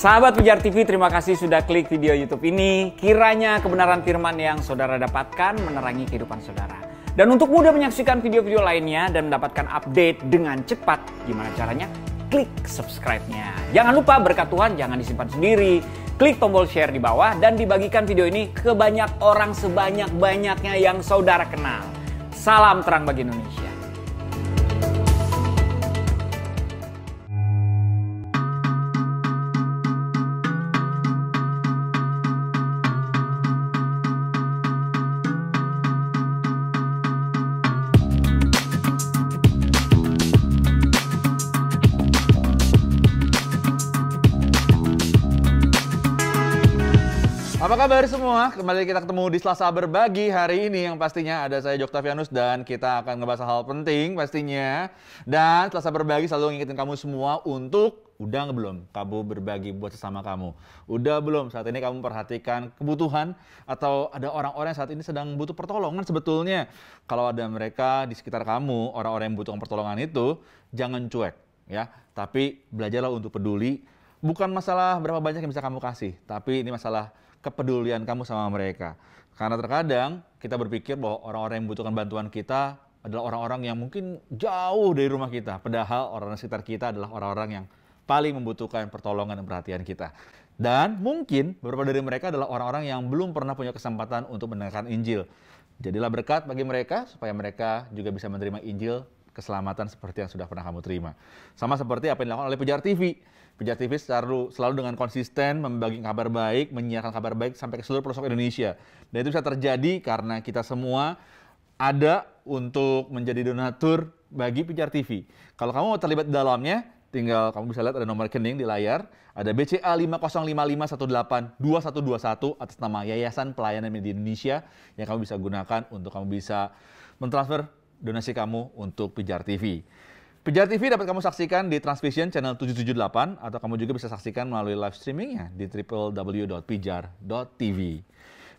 Sahabat Pijar TV, terima kasih sudah klik video YouTube ini. Kiranya kebenaran firman yang saudara dapatkan menerangi kehidupan saudara. Dan untuk mudah menyaksikan video-video lainnya dan mendapatkan update dengan cepat, gimana caranya? Klik subscribe-nya. Jangan lupa berkat Tuhan jangan disimpan sendiri. Klik tombol share di bawah dan dibagikan video ini ke banyak orang sebanyak-banyaknya yang saudara kenal. Salam terang bagi Indonesia. kabar semua? Kembali kita ketemu di Selasa Berbagi hari ini yang pastinya ada saya Joktavianus dan kita akan ngebahas hal penting pastinya. Dan Selasa Berbagi selalu ngingetin kamu semua untuk udah belum kamu berbagi buat sesama kamu? Udah belum saat ini kamu perhatikan kebutuhan atau ada orang-orang yang saat ini sedang butuh pertolongan sebetulnya. Kalau ada mereka di sekitar kamu, orang-orang yang butuh pertolongan itu, jangan cuek ya. Tapi belajarlah untuk peduli. Bukan masalah berapa banyak yang bisa kamu kasih, tapi ini masalah kepedulian kamu sama mereka. Karena terkadang kita berpikir bahwa orang-orang yang membutuhkan bantuan kita adalah orang-orang yang mungkin jauh dari rumah kita. Padahal orang orang sekitar kita adalah orang-orang yang paling membutuhkan pertolongan dan perhatian kita. Dan mungkin beberapa dari mereka adalah orang-orang yang belum pernah punya kesempatan untuk mendengarkan Injil. Jadilah berkat bagi mereka supaya mereka juga bisa menerima Injil keselamatan seperti yang sudah pernah kamu terima. Sama seperti apa yang dilakukan oleh Pijar TV. Pijar TV selalu, selalu dengan konsisten membagi kabar baik, menyiarkan kabar baik sampai ke seluruh pelosok Indonesia. Dan itu bisa terjadi karena kita semua ada untuk menjadi donatur bagi Pijar TV. Kalau kamu mau terlibat di dalamnya, tinggal kamu bisa lihat ada nomor rekening di layar, ada BCA 505518221 atas nama Yayasan Pelayanan Media Indonesia yang kamu bisa gunakan untuk kamu bisa mentransfer donasi kamu untuk Pijar TV. Pijar TV dapat kamu saksikan di Transvision channel 778 atau kamu juga bisa saksikan melalui live streamingnya di www.pijar.tv.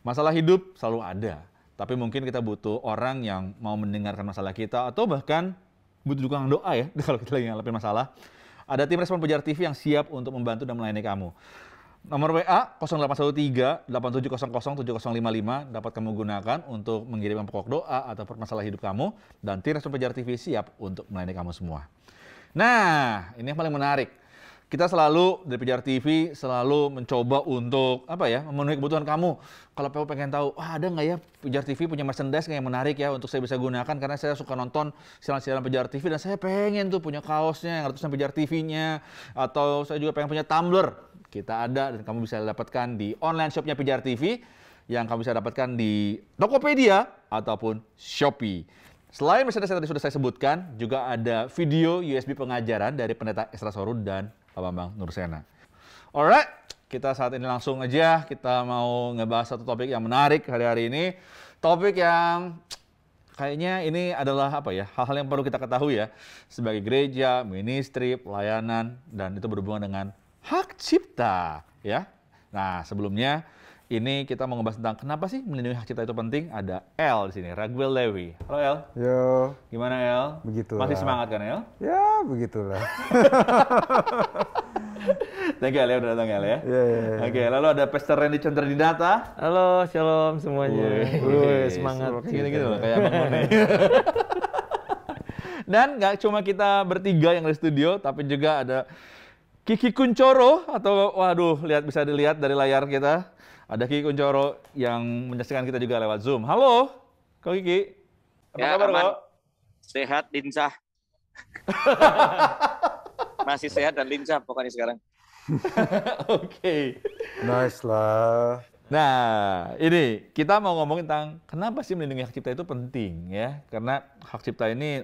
Masalah hidup selalu ada, tapi mungkin kita butuh orang yang mau mendengarkan masalah kita atau bahkan butuh dukungan doa ya kalau kita lagi ngalamin masalah. Ada tim respon Pijar TV yang siap untuk membantu dan melayani kamu. Nomor WA 0813 8700 7055 dapat kamu gunakan untuk mengirimkan pokok doa atau permasalahan hidup kamu dan Tiras Penjara TV siap untuk melayani kamu semua. Nah, ini yang paling menarik kita selalu dari Pijar TV selalu mencoba untuk apa ya memenuhi kebutuhan kamu. Kalau kamu pengen tahu, wah ada nggak ya Pijar TV punya merchandise yang menarik ya untuk saya bisa gunakan karena saya suka nonton siaran-siaran Pijar TV dan saya pengen tuh punya kaosnya yang ratusan Pijar TV-nya atau saya juga pengen punya tumbler. Kita ada dan kamu bisa dapatkan di online shopnya Pijar TV yang kamu bisa dapatkan di Tokopedia ataupun Shopee. Selain misalnya yang tadi sudah saya sebutkan, juga ada video USB pengajaran dari pendeta Estrasoru Sorun dan Pak Bambang Nursena. Alright, kita saat ini langsung aja kita mau ngebahas satu topik yang menarik hari-hari ini. Topik yang kayaknya ini adalah apa ya hal-hal yang perlu kita ketahui ya sebagai gereja, ministry, pelayanan dan itu berhubungan dengan hak cipta ya. Nah sebelumnya ini kita mau ngebahas tentang kenapa sih melindungi hak cipta itu penting. Ada L di sini, Raguel Levy. Halo L. Yo. Gimana L? Begitu. Masih semangat kan L? Ya, begitulah. Thank you L, ya udah datang L ya. Yeah, yeah, yeah. Oke, lalu ada Pastor Randy Chandradinata. Halo, shalom semuanya. Wih, semangat. Gitu-gitu gitu. kayak Abang Mone. Dan nggak cuma kita bertiga yang di studio, tapi juga ada Kiki Kuncoro atau waduh lihat bisa dilihat dari layar kita ada Kiki Kuncoro yang menyaksikan kita juga lewat Zoom. Halo, Kok Kiki. Apa ya, kabar, aman. Kok? Sehat, lincah. Masih sehat dan lincah pokoknya sekarang. Oke. okay. Nice lah. Nah, ini kita mau ngomong tentang kenapa sih melindungi hak cipta itu penting ya? Karena hak cipta ini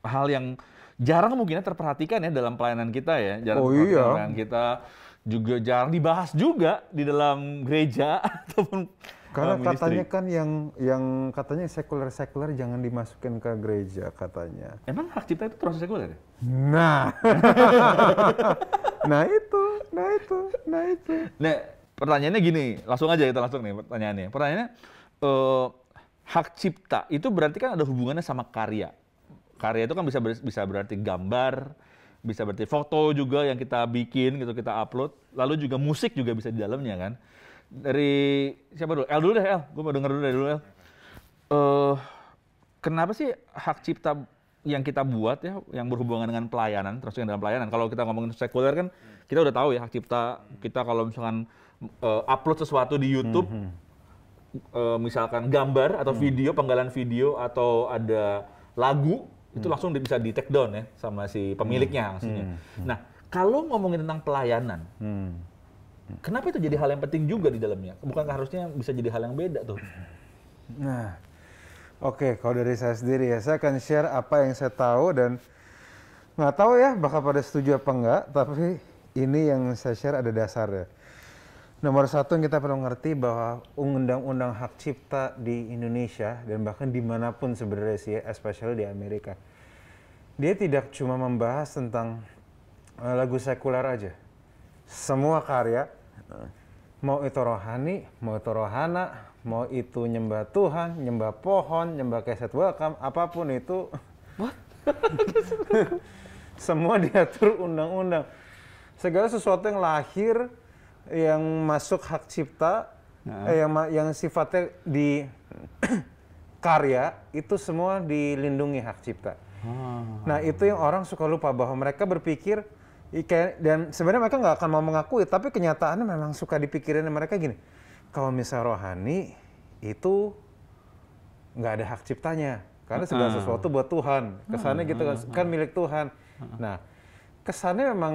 hal yang jarang mungkin terperhatikan ya dalam pelayanan kita ya, jarang oh, iya. kita juga jarang dibahas juga di dalam gereja ataupun karena eh, katanya kan yang yang katanya sekuler sekuler jangan dimasukin ke gereja katanya. Emang hak cipta itu proses sekuler ya? Nah, nah itu, nah itu, nah itu. Nah pertanyaannya gini, langsung aja kita langsung nih pertanyaannya. Pertanyaannya eh, hak cipta itu berarti kan ada hubungannya sama karya. Karya itu kan bisa bisa berarti gambar, bisa berarti foto juga yang kita bikin gitu kita upload lalu juga musik juga bisa di dalamnya kan dari siapa dulu El dulu deh El gue mau denger dulu dari dulu El uh, kenapa sih hak cipta yang kita buat ya yang berhubungan dengan pelayanan terus yang dalam pelayanan kalau kita ngomongin sekuler kan kita udah tahu ya hak cipta kita kalau misalkan uh, upload sesuatu di YouTube mm -hmm. uh, misalkan gambar atau -hmm. video penggalan video atau ada lagu itu hmm. langsung bisa di take down ya sama si hmm. pemiliknya maksudnya. Hmm. Nah, kalau ngomongin tentang pelayanan, kenapa itu jadi hal yang penting juga di dalamnya? Bukankah harusnya bisa jadi hal yang beda tuh? Nah, oke, okay, kalau dari saya sendiri ya, saya akan share apa yang saya tahu dan nggak tahu ya bakal pada setuju apa enggak, tapi ini yang saya share ada dasarnya. Nomor satu yang kita perlu ngerti bahwa undang-undang hak cipta di Indonesia dan bahkan dimanapun sebenarnya sih, especially di Amerika, dia tidak cuma membahas tentang eh, lagu sekuler aja. Semua karya, mau itu rohani, mau itu rohana, mau itu nyembah Tuhan, nyembah pohon, nyembah keset welcome, apapun itu. What? semua diatur undang-undang. Segala sesuatu yang lahir yang masuk hak cipta nah. eh, yang yang sifatnya di karya itu semua dilindungi hak cipta. Hmm. Nah itu yang orang suka lupa bahwa mereka berpikir dan sebenarnya mereka nggak akan mau mengakui tapi kenyataannya memang suka dipikirin mereka gini kalau misal rohani itu nggak ada hak ciptanya karena segala ah. sesuatu buat Tuhan kesannya gitu kan, ah, kan milik Tuhan. Nah kesannya memang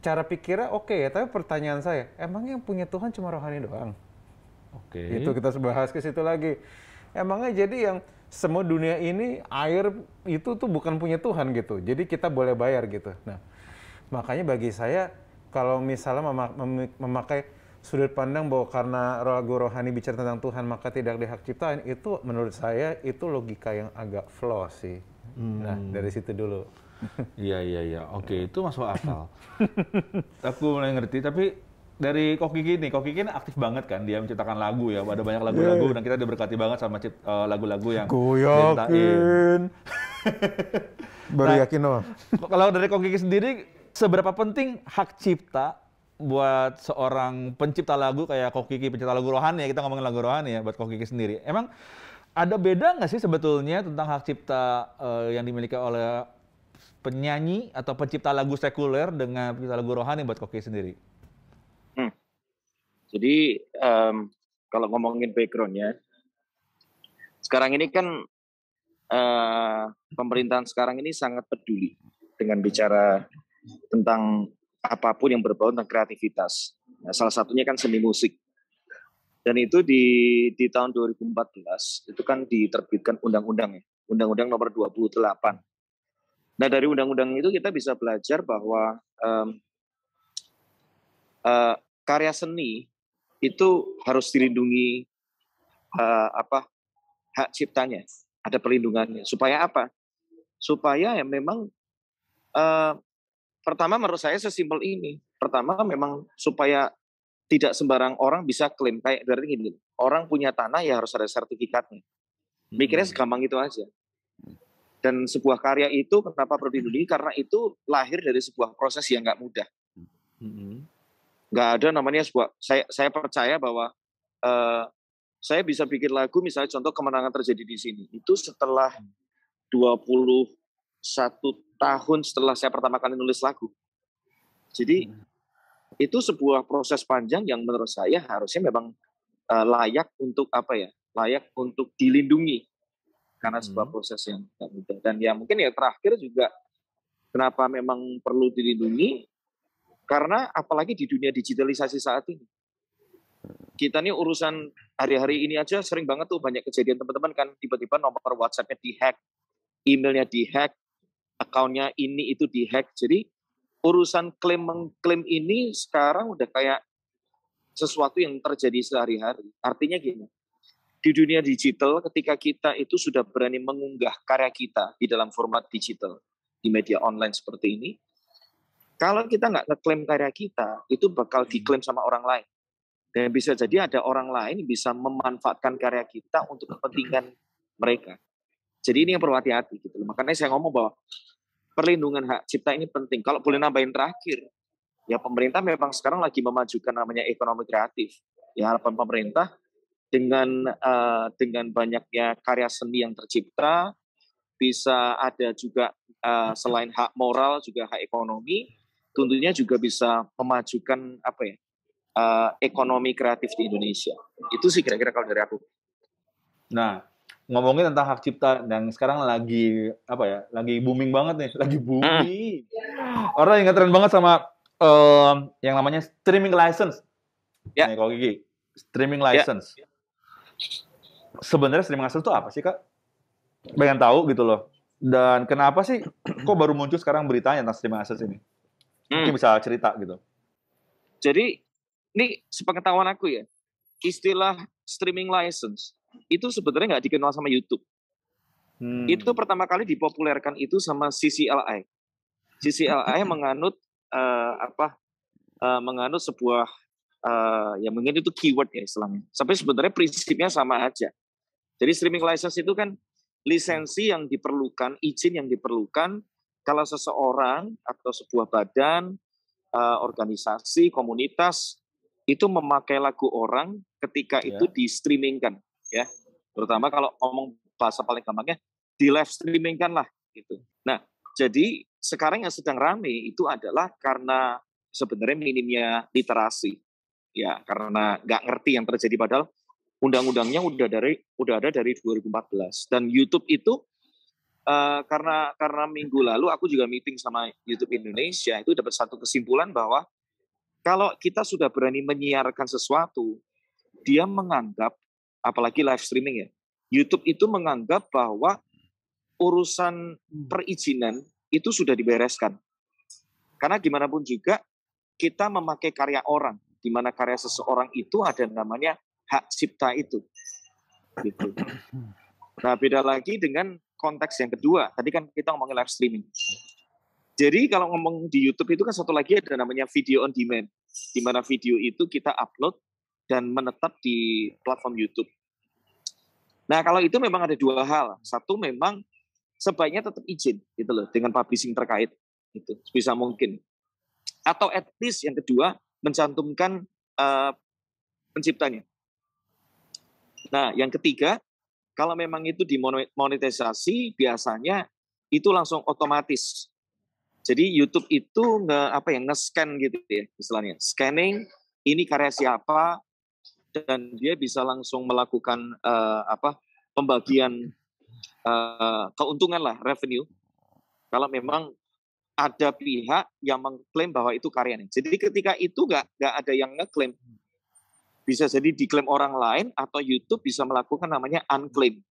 cara pikirnya oke okay ya, tapi pertanyaan saya, emang yang punya Tuhan cuma rohani doang? Oke. Okay. Itu kita bahas ke situ lagi. Emangnya jadi yang semua dunia ini air itu tuh bukan punya Tuhan gitu. Jadi kita boleh bayar gitu. Nah, makanya bagi saya kalau misalnya memak memakai sudut pandang bahwa karena ragu rohani bicara tentang Tuhan maka tidak dihak ciptaan itu menurut saya itu logika yang agak flaw sih. Nah, hmm. Nah, dari situ dulu. Iya iya iya. Oke, iya. itu masuk akal. Aku mulai ngerti tapi dari Koki Kiki nih, Koki Kiki aktif banget kan, dia menciptakan lagu ya, ada banyak lagu-lagu, iya. dan kita diberkati banget sama eh, lagu-lagu yang Ku nah, yakin. Baru yakin Kalau dari Koki Kiki sendiri, seberapa penting hak cipta buat seorang pencipta lagu kayak Koki Kiki, pencipta lagu rohani ya, kita ngomongin lagu rohani ya, buat Koki Kiki sendiri. Emang ada beda nggak sih sebetulnya tentang hak cipta uh, yang dimiliki oleh penyanyi atau pencipta lagu sekuler dengan pencipta lagu rohani buat Koki sendiri? Hmm. Jadi um, kalau ngomongin backgroundnya, sekarang ini kan uh, pemerintahan sekarang ini sangat peduli dengan bicara tentang apapun yang berbau tentang kreativitas. Nah, salah satunya kan seni musik. Dan itu di di tahun 2014 itu kan diterbitkan undang-undang ya, Undang-Undang nomor 28 Nah dari undang-undang itu kita bisa belajar bahwa um, uh, karya seni itu harus dilindungi uh, apa hak ciptanya, ada perlindungannya. Supaya apa? Supaya ya memang uh, pertama menurut saya sesimpel ini. Pertama memang supaya tidak sembarang orang bisa klaim kayak dari ini orang punya tanah ya harus ada sertifikatnya. Mikirnya hmm. segampang itu aja. Dan sebuah karya itu kenapa perlu dilindungi? Karena itu lahir dari sebuah proses yang nggak mudah. Mm-hmm. Nggak ada namanya sebuah. Saya saya percaya bahwa uh, saya bisa bikin lagu misalnya contoh kemenangan terjadi di sini itu setelah 21 tahun setelah saya pertama kali nulis lagu. Jadi mm-hmm. itu sebuah proses panjang yang menurut saya harusnya memang eh, layak untuk apa ya? layak untuk dilindungi karena sebuah hmm. proses yang tidak mudah dan ya mungkin ya terakhir juga kenapa memang perlu dilindungi karena apalagi di dunia digitalisasi saat ini kita nih urusan hari-hari ini aja sering banget tuh banyak kejadian teman-teman kan tiba-tiba nomor WhatsApp-nya dihack, emailnya dihack, akunnya ini itu dihack. Jadi urusan klaim mengklaim ini sekarang udah kayak sesuatu yang terjadi sehari-hari. Artinya gini, di dunia digital ketika kita itu sudah berani mengunggah karya kita di dalam format digital di media online seperti ini, kalau kita nggak ngeklaim karya kita, itu bakal hmm. diklaim sama orang lain. Dan bisa jadi ada orang lain bisa memanfaatkan karya kita untuk kepentingan mereka. Jadi ini yang perlu hati-hati gitu. Makanya saya ngomong bahwa perlindungan hak cipta ini penting. Kalau boleh nambahin terakhir, ya pemerintah memang sekarang lagi memajukan namanya ekonomi kreatif. Ya harapan pemerintah dengan uh, dengan banyaknya karya seni yang tercipta bisa ada juga uh, selain hak moral juga hak ekonomi tentunya juga bisa memajukan apa ya uh, ekonomi kreatif di Indonesia itu sih kira-kira kalau dari aku nah ngomongin tentang hak cipta dan sekarang lagi apa ya lagi booming banget nih lagi booming hmm. orang yang tren banget sama um, yang namanya streaming license ya yeah. kalau gigi streaming license yeah sebenarnya streaming asal itu apa sih kak? Pengen tahu gitu loh. Dan kenapa sih kok baru muncul sekarang beritanya tentang streaming asal ini? Hmm. Mungkin bisa cerita gitu. Jadi ini sepengetahuan aku ya, istilah streaming license itu sebenarnya nggak dikenal sama YouTube. Hmm. Itu pertama kali dipopulerkan itu sama CCLI. CCLI menganut uh, apa? Uh, menganut sebuah uh, ya mungkin itu keyword ya istilahnya. Sampai sebenarnya prinsipnya sama aja. Jadi streaming license itu kan lisensi yang diperlukan, izin yang diperlukan kalau seseorang atau sebuah badan, uh, organisasi, komunitas itu memakai lagu orang ketika yeah. itu di streamingkan, ya. Terutama kalau ngomong bahasa paling gampangnya di live streamingkan lah gitu. Nah, jadi sekarang yang sedang rame itu adalah karena sebenarnya minimnya literasi ya karena nggak ngerti yang terjadi padahal undang-undangnya udah dari udah ada dari 2014 dan YouTube itu uh, karena karena minggu lalu aku juga meeting sama YouTube Indonesia itu dapat satu kesimpulan bahwa kalau kita sudah berani menyiarkan sesuatu dia menganggap apalagi live streaming ya YouTube itu menganggap bahwa urusan perizinan itu sudah dibereskan karena gimana pun juga kita memakai karya orang di mana karya seseorang itu ada namanya hak cipta itu. Gitu. Nah, beda lagi dengan konteks yang kedua. Tadi kan kita ngomongin live streaming. Jadi kalau ngomong di YouTube itu kan satu lagi ada namanya video on demand, di mana video itu kita upload dan menetap di platform YouTube. Nah kalau itu memang ada dua hal. Satu memang sebaiknya tetap izin gitu loh dengan publishing terkait itu bisa mungkin. Atau at least yang kedua mencantumkan uh, penciptanya. Nah, yang ketiga, kalau memang itu dimonetisasi, biasanya itu langsung otomatis. Jadi YouTube itu nge apa ya nge-scan gitu ya istilahnya. Scanning ini karya siapa dan dia bisa langsung melakukan uh, apa pembagian uh, keuntungan lah revenue kalau memang ada pihak yang mengklaim bahwa itu karyanya. Jadi ketika itu nggak nggak ada yang ngeklaim, bisa jadi diklaim orang lain atau YouTube bisa melakukan namanya unclaim.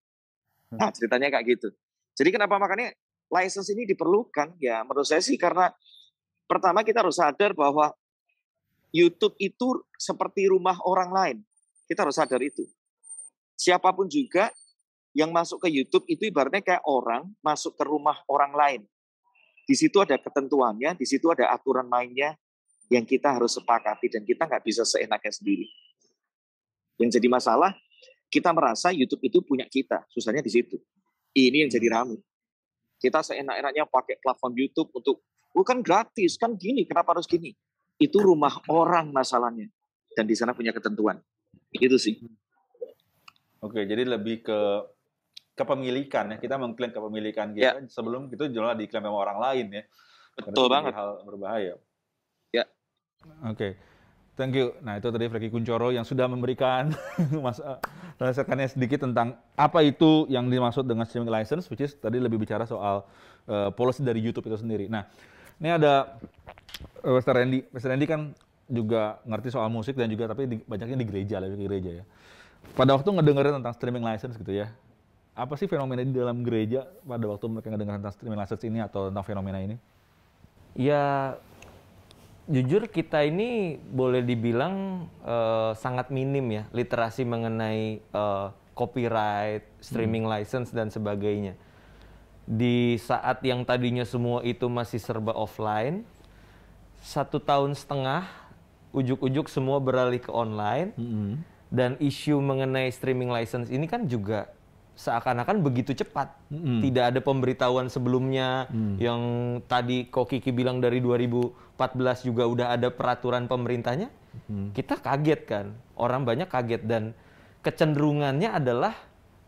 Hmm. Nah ceritanya kayak gitu. Jadi kenapa makanya license ini diperlukan ya menurut saya sih karena pertama kita harus sadar bahwa YouTube itu seperti rumah orang lain. Kita harus sadar itu. Siapapun juga yang masuk ke YouTube itu ibaratnya kayak orang masuk ke rumah orang lain. Di situ ada ketentuannya, di situ ada aturan mainnya yang kita harus sepakati dan kita nggak bisa seenaknya sendiri. Yang jadi masalah, kita merasa YouTube itu punya kita. Susahnya di situ. Ini yang jadi rame. Kita seenak-enaknya pakai platform YouTube untuk, bukan oh, kan gratis, kan gini, kenapa harus gini? Itu rumah orang masalahnya. Dan di sana punya ketentuan. Itu sih. Oke, jadi lebih ke kepemilikan ya kita mengklaim kepemilikan kita ya. sebelum itu jualan diklaim sama orang lain ya betul Karena banget hal berbahaya ya oke okay. Thank you. Nah itu tadi freki Kuncoro yang sudah memberikan mas eh, sedikit tentang apa itu yang dimaksud dengan streaming license, which is tadi lebih bicara soal uh, policy dari YouTube itu sendiri. Nah ini ada eh, mr Randy. Mr. Randy kan juga ngerti soal musik dan juga tapi di, banyaknya di gereja, lebih ke gereja ya. Pada waktu ngedengerin tentang streaming license gitu ya, apa sih fenomena di dalam gereja pada waktu mereka mendengar tentang streaming assets ini atau tentang fenomena ini? Ya, jujur kita ini boleh dibilang uh, sangat minim ya literasi mengenai uh, copyright, streaming hmm. license dan sebagainya. Di saat yang tadinya semua itu masih serba offline, satu tahun setengah ujuk-ujuk semua beralih ke online -hmm. dan isu mengenai streaming license ini kan juga seakan-akan begitu cepat. mm Tidak ada pemberitahuan sebelumnya mm. yang tadi kok Kiki bilang dari 2014 juga udah ada peraturan pemerintahnya. Mm. Kita kaget kan. Orang banyak kaget dan kecenderungannya adalah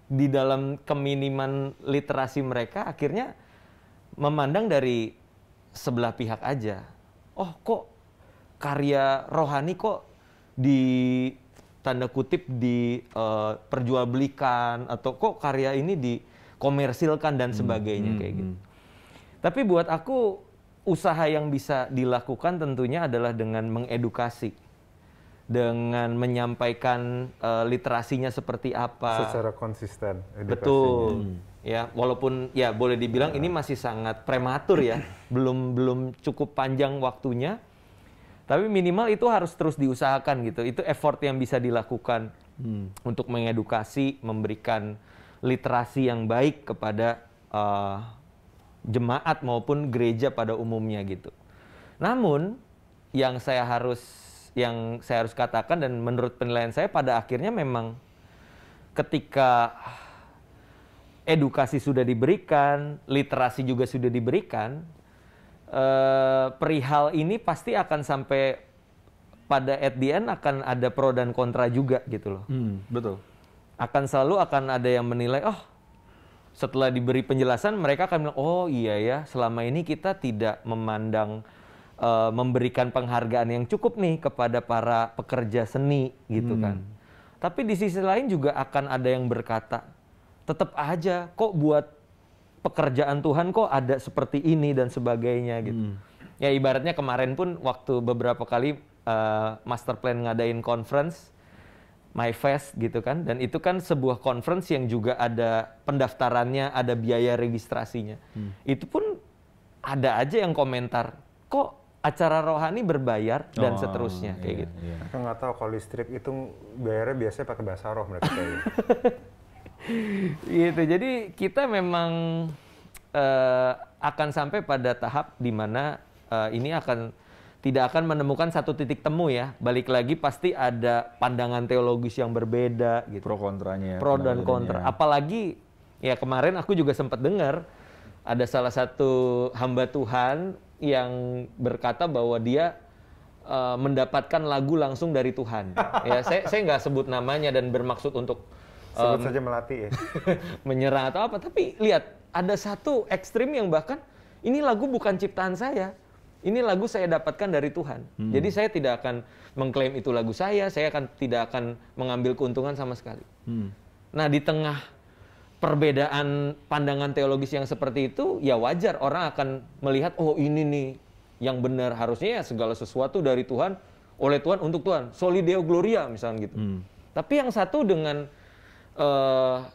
di dalam keminiman literasi mereka akhirnya memandang dari sebelah pihak aja. Oh, kok karya rohani kok di tanda kutip di uh, atau kok karya ini dikomersilkan dan hmm, sebagainya hmm. kayak gitu. Hmm. Tapi buat aku usaha yang bisa dilakukan tentunya adalah dengan mengedukasi, dengan menyampaikan uh, literasinya seperti apa. Secara konsisten. Edukasinya. Betul. Hmm. Ya, walaupun ya boleh dibilang ya. ini masih sangat prematur ya, belum belum cukup panjang waktunya tapi minimal itu harus terus diusahakan gitu. Itu effort yang bisa dilakukan hmm. untuk mengedukasi, memberikan literasi yang baik kepada uh, jemaat maupun gereja pada umumnya gitu. Namun yang saya harus yang saya harus katakan dan menurut penilaian saya pada akhirnya memang ketika edukasi sudah diberikan, literasi juga sudah diberikan, Eh, perihal ini pasti akan sampai pada at the end akan ada pro dan kontra juga gitu loh. Hmm, betul. Akan selalu akan ada yang menilai, oh setelah diberi penjelasan mereka akan bilang, oh iya ya selama ini kita tidak memandang uh, memberikan penghargaan yang cukup nih kepada para pekerja seni gitu kan. hmm. kan. Tapi di sisi lain juga akan ada yang berkata, tetap aja kok buat pekerjaan Tuhan kok ada seperti ini dan sebagainya gitu. Hmm. Ya ibaratnya kemarin pun waktu beberapa kali uh, master plan ngadain conference My Fest gitu kan dan itu kan sebuah conference yang juga ada pendaftarannya, ada biaya registrasinya. Hmm. Itu pun ada aja yang komentar, kok acara rohani berbayar dan oh, seterusnya kayak iya, gitu. Iya. Aku nggak tahu kalau listrik itu bayarnya biasanya pakai bahasa roh mereka kayak gitu. Jadi kita memang Eh, akan sampai pada tahap di mana uh, ini akan tidak akan menemukan satu titik temu ya. Balik lagi pasti ada pandangan teologis yang berbeda gitu. Pro kontranya. Ya, Pro dan kontra. Apalagi ya kemarin aku juga sempat dengar ada salah satu hamba Tuhan yang berkata bahwa dia uh, mendapatkan lagu langsung dari Tuhan. ya, saya saya nggak sebut namanya dan bermaksud untuk sebut um, saja melatih, ya menyerang atau apa tapi lihat ada satu ekstrim yang bahkan ini lagu bukan ciptaan saya ini lagu saya dapatkan dari Tuhan. Hmm. Jadi saya tidak akan mengklaim itu lagu saya, saya akan tidak akan mengambil keuntungan sama sekali. Hmm. Nah, di tengah perbedaan pandangan teologis yang seperti itu, ya wajar orang akan melihat oh ini nih yang benar harusnya ya segala sesuatu dari Tuhan oleh Tuhan untuk Tuhan. Soli Deo Gloria misalnya gitu. Hmm. Tapi yang satu dengan uh,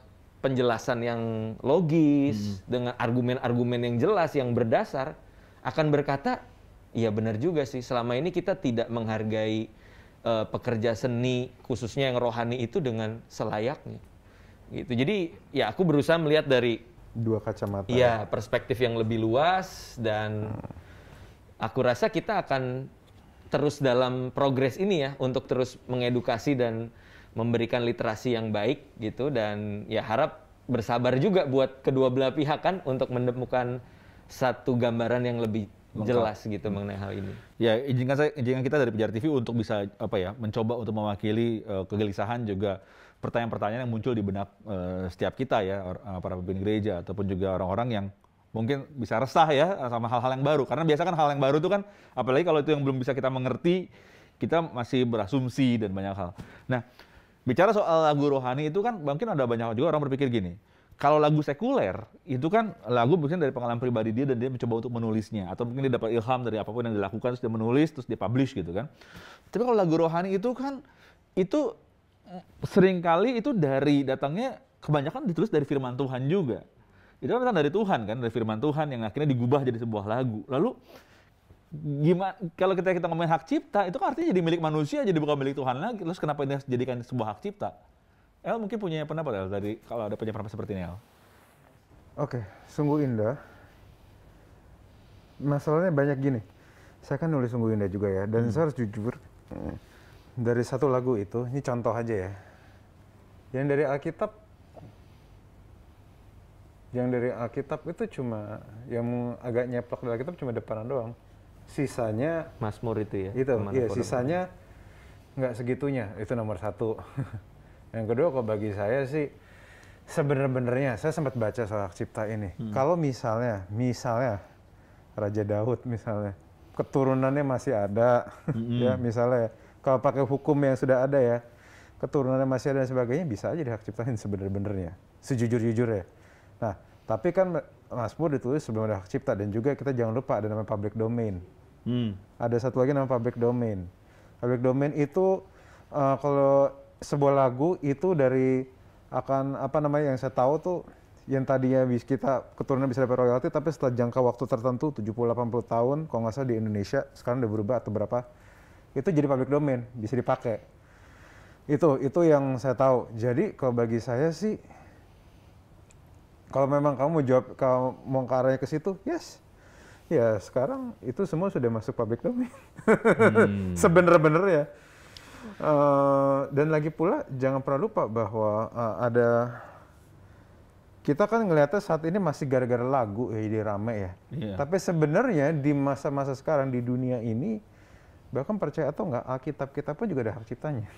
penjelasan yang logis, hmm. dengan argumen-argumen yang jelas, yang berdasar, akan berkata, ya benar juga sih, selama ini kita tidak menghargai uh, pekerja seni, khususnya yang rohani itu dengan selayaknya. Gitu. Jadi ya aku berusaha melihat dari dua kacamata. Iya, perspektif yang lebih luas dan hmm. aku rasa kita akan terus dalam progres ini ya untuk terus mengedukasi dan memberikan literasi yang baik gitu dan ya harap bersabar juga buat kedua belah pihak kan untuk menemukan satu gambaran yang lebih Lengkap. jelas gitu mengenai hal ini. Ya, izinkan saya izinkan kita dari Pejar TV untuk bisa apa ya, mencoba untuk mewakili uh, kegelisahan juga pertanyaan-pertanyaan yang muncul di benak uh, setiap kita ya uh, para pemimpin gereja ataupun juga orang-orang yang mungkin bisa resah ya sama hal-hal yang baru karena biasa kan hal yang baru itu kan apalagi kalau itu yang belum bisa kita mengerti kita masih berasumsi dan banyak hal. Nah, bicara soal lagu rohani itu kan mungkin ada banyak juga orang berpikir gini kalau lagu sekuler itu kan lagu mungkin dari pengalaman pribadi dia dan dia mencoba untuk menulisnya atau mungkin dia dapat ilham dari apapun yang dilakukan terus dia menulis terus dia publish gitu kan tapi kalau lagu rohani itu kan itu seringkali itu dari datangnya kebanyakan ditulis dari firman Tuhan juga itu kan datang dari Tuhan kan dari firman Tuhan yang akhirnya digubah jadi sebuah lagu lalu gimana kalau kita kita ngomongin hak cipta itu kan artinya jadi milik manusia jadi bukan milik Tuhan lagi terus kenapa ini harus dijadikan sebuah hak cipta El mungkin punya pendapat El dari kalau ada punya pendapat seperti ini El oke sungguh indah masalahnya banyak gini saya kan nulis sungguh indah juga ya dan hmm. saya harus jujur eh, dari satu lagu itu ini contoh aja ya yang dari Alkitab yang dari Alkitab itu cuma yang agak nyeplok dari Alkitab cuma depanan doang sisanya Masmur itu ya. Itu, iya, sisanya nggak segitunya. Itu nomor satu. yang kedua kok bagi saya sih sebenarnya saya sempat baca soal hak cipta ini. Hmm. Kalau misalnya, misalnya Raja Daud misalnya keturunannya masih ada hmm. ya misalnya kalau pakai hukum yang sudah ada ya keturunannya masih ada dan sebagainya bisa aja dihak ciptain sebenarnya sebenarnya sejujur-jujurnya. Nah, tapi kan Mas mur ditulis sebelum ada hak cipta dan juga kita jangan lupa ada namanya public domain. Hmm. Ada satu lagi namanya public domain. Public domain itu uh, kalau sebuah lagu itu dari akan apa namanya yang saya tahu tuh yang tadinya bis kita keturunan bisa dapat royalti tapi setelah jangka waktu tertentu 70 80 tahun kalau nggak salah di Indonesia sekarang udah berubah atau berapa itu jadi public domain bisa dipakai itu itu yang saya tahu jadi kalau bagi saya sih kalau memang kamu jawab kamu mau ke arahnya ke situ yes Ya sekarang itu semua sudah masuk public domain. Hmm. Sebener-bener ya. Uh, dan lagi pula jangan pernah lupa bahwa uh, ada kita kan ngelihatnya saat ini masih gara-gara lagu ya eh, jadi rame ya. Yeah. Tapi sebenarnya di masa-masa sekarang di dunia ini bahkan percaya atau enggak Alkitab kita pun juga ada hak ciptanya.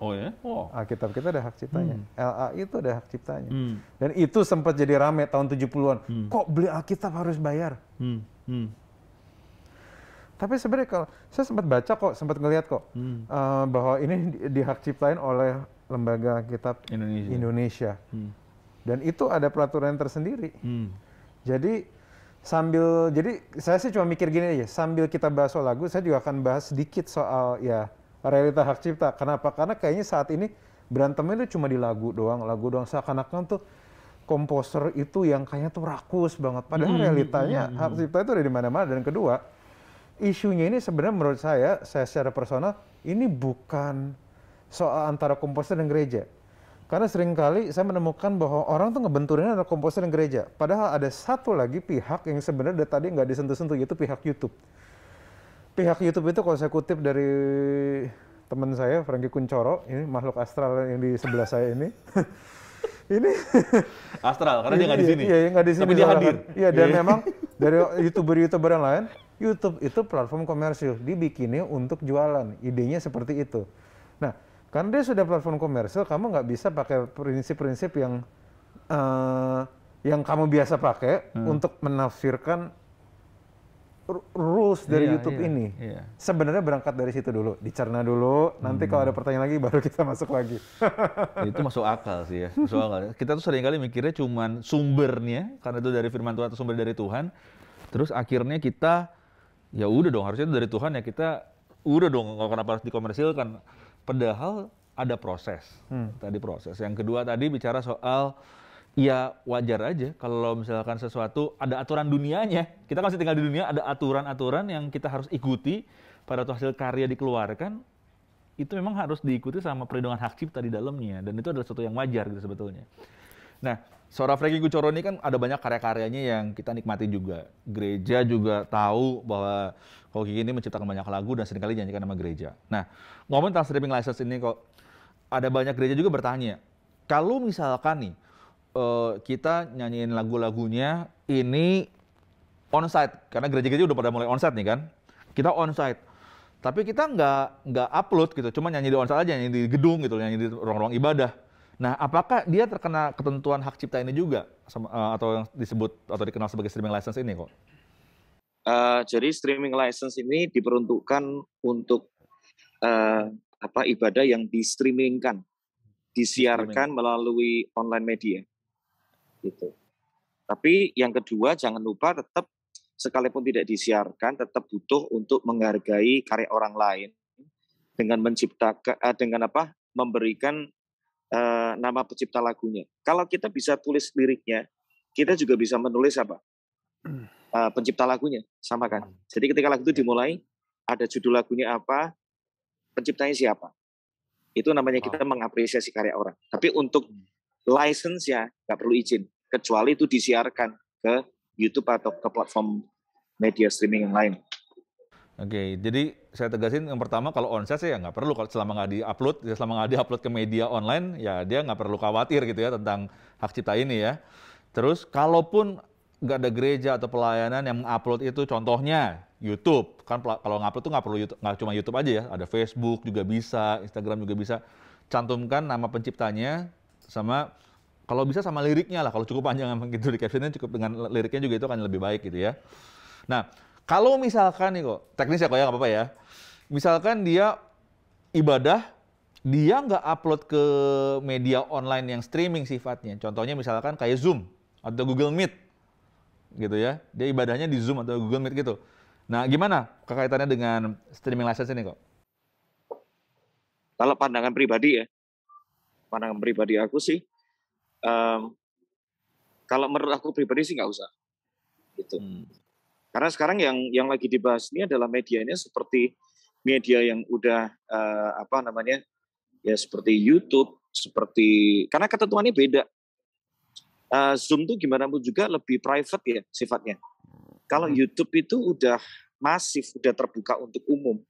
Oh ya? Oh. Alkitab kita ada hak ciptanya. Hmm. LAI itu ada hak ciptanya. Hmm. Dan itu sempat jadi rame tahun 70-an. Hmm. Kok beli Alkitab harus bayar? Hmm. Hmm. Tapi sebenarnya kalau saya sempat baca kok, sempat ngeliat kok hmm. uh, bahwa ini di, dihak ciptain oleh lembaga kitab Indonesia. Indonesia. Hmm. Dan itu ada peraturan tersendiri. Hmm. Jadi sambil jadi saya sih cuma mikir gini aja, sambil kita bahas soal lagu, saya juga akan bahas sedikit soal ya realita hak cipta. Kenapa? Karena kayaknya saat ini berantemnya itu cuma di lagu doang, lagu doang seakan-akan tuh komposer itu yang kayaknya tuh rakus banget. Padahal hmm. realitanya hmm. hak hmm. cipta itu ada di mana-mana. Dan kedua, isunya ini sebenarnya menurut saya, saya secara personal, ini bukan soal antara komposer dan gereja. Karena seringkali saya menemukan bahwa orang tuh ngebenturin antara komposer dan gereja. Padahal ada satu lagi pihak yang sebenarnya tadi nggak disentuh-sentuh, yaitu pihak YouTube. Pihak YouTube itu kalau saya kutip dari teman saya, Franky Kuncoro, ini makhluk astral yang di sebelah saya ini. ini astral karena dia nggak di iya, sini. Iya, iya, nggak di sini. Tapi dia hadir. Iya, dan iya. memang dari youtuber-youtuber yang lain, YouTube itu platform komersil, dibikinnya untuk jualan. Idenya seperti itu. Nah, karena dia sudah platform komersil, kamu nggak bisa pakai prinsip-prinsip yang uh, yang kamu biasa pakai hmm. untuk menafsirkan rules dari iya, YouTube iya, ini. Iya. Sebenarnya berangkat dari situ dulu, dicerna dulu. Nanti hmm. kalau ada pertanyaan lagi baru kita masuk lagi. Ya, itu masuk akal sih ya, masuk akal. Kita tuh sering kali mikirnya cuman sumbernya, karena itu dari firman Tuhan atau sumber dari Tuhan. Terus akhirnya kita ya udah dong harusnya itu dari Tuhan ya kita udah dong nggak kenapa harus dikomersilkan. Padahal ada proses. Hmm. Tadi proses. Yang kedua tadi bicara soal ya wajar aja kalau misalkan sesuatu ada aturan dunianya. Kita masih tinggal di dunia ada aturan-aturan yang kita harus ikuti pada hasil karya dikeluarkan itu memang harus diikuti sama perlindungan hak cipta di dalamnya dan itu adalah sesuatu yang wajar gitu sebetulnya. Nah, seorang Franky Kucoro ini kan ada banyak karya-karyanya yang kita nikmati juga. Gereja juga tahu bahwa Koki ini menciptakan banyak lagu dan seringkali nyanyikan nama gereja. Nah, ngomong tentang streaming license ini kok ada banyak gereja juga bertanya, kalau misalkan nih uh, kita nyanyiin lagu-lagunya ini onsite karena gereja-gereja udah pada mulai onsite nih kan. Kita onsite. Tapi kita nggak nggak upload gitu, cuma nyanyi di onsite aja, nyanyi di gedung gitu, nyanyi di ruang-ruang ibadah. Nah, apakah dia terkena ketentuan hak cipta ini juga eh, atau yang disebut atau dikenal sebagai streaming license ini kok? Uh, jadi streaming license ini diperuntukkan untuk uh, apa ibadah yang di streamingkan, disiarkan melalui online media gitu. Tapi yang kedua jangan lupa tetap sekalipun tidak disiarkan tetap butuh untuk menghargai karya orang lain dengan menciptakan eh, dengan apa memberikan uh, nama pencipta lagunya. Kalau kita bisa tulis liriknya, kita juga bisa menulis apa uh, pencipta lagunya sama kan. Hmm. Jadi ketika lagu itu ya. dimulai ada judul lagunya apa, penciptanya siapa. Itu namanya kita mengapresiasi karya orang. Tapi untuk hmm license ya, nggak perlu izin. Kecuali itu disiarkan ke YouTube atau ke platform media streaming yang lain. Oke, okay, jadi saya tegasin yang pertama kalau onset ya nggak perlu kalau selama nggak diupload, ya selama nggak diupload ke media online ya dia nggak perlu khawatir gitu ya tentang hak cipta ini ya. Terus kalaupun nggak ada gereja atau pelayanan yang upload itu contohnya YouTube kan kalau ngupload tuh nggak perlu YouTube, nggak cuma YouTube aja ya ada Facebook juga bisa Instagram juga bisa cantumkan nama penciptanya sama kalau bisa sama liriknya lah. Kalau cukup panjang gitu di captionnya cukup dengan liriknya juga itu akan lebih baik gitu ya. Nah, kalau misalkan nih kok, teknis ya kok ya nggak apa-apa ya. Misalkan dia ibadah, dia nggak upload ke media online yang streaming sifatnya. Contohnya misalkan kayak Zoom atau Google Meet gitu ya. Dia ibadahnya di Zoom atau Google Meet gitu. Nah, gimana kaitannya dengan streaming license ini kok? Kalau pandangan pribadi ya, pandangan pribadi aku sih um, kalau menurut aku pribadi sih nggak usah gitu hmm. karena sekarang yang yang lagi dibahas ini adalah medianya seperti media yang udah uh, apa namanya ya seperti YouTube seperti karena ketentuannya beda uh, Zoom tuh gimana pun juga lebih private ya sifatnya kalau hmm. YouTube itu udah masif udah terbuka untuk umum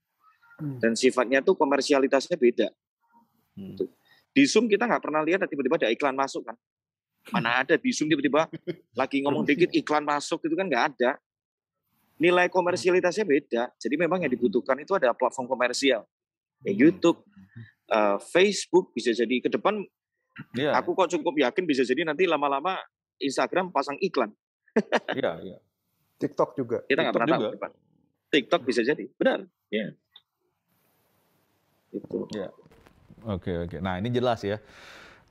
hmm. dan sifatnya tuh komersialitasnya beda hmm. Gitu. Di Zoom kita nggak pernah lihat tiba-tiba ada iklan masuk kan. Mana ada di Zoom tiba-tiba lagi ngomong dikit iya. iklan masuk itu kan nggak ada. Nilai komersialitasnya beda. Jadi memang yang dibutuhkan itu ada platform komersial. Ya YouTube, uh, Facebook bisa jadi ke depan Ya. aku kok cukup yakin bisa jadi nanti lama-lama Instagram pasang iklan. Iya, iya. TikTok juga. Kita nggak pernah juga. tahu. TikTok bisa jadi, benar. Iya. Itu. ya Oke oke. Nah ini jelas ya.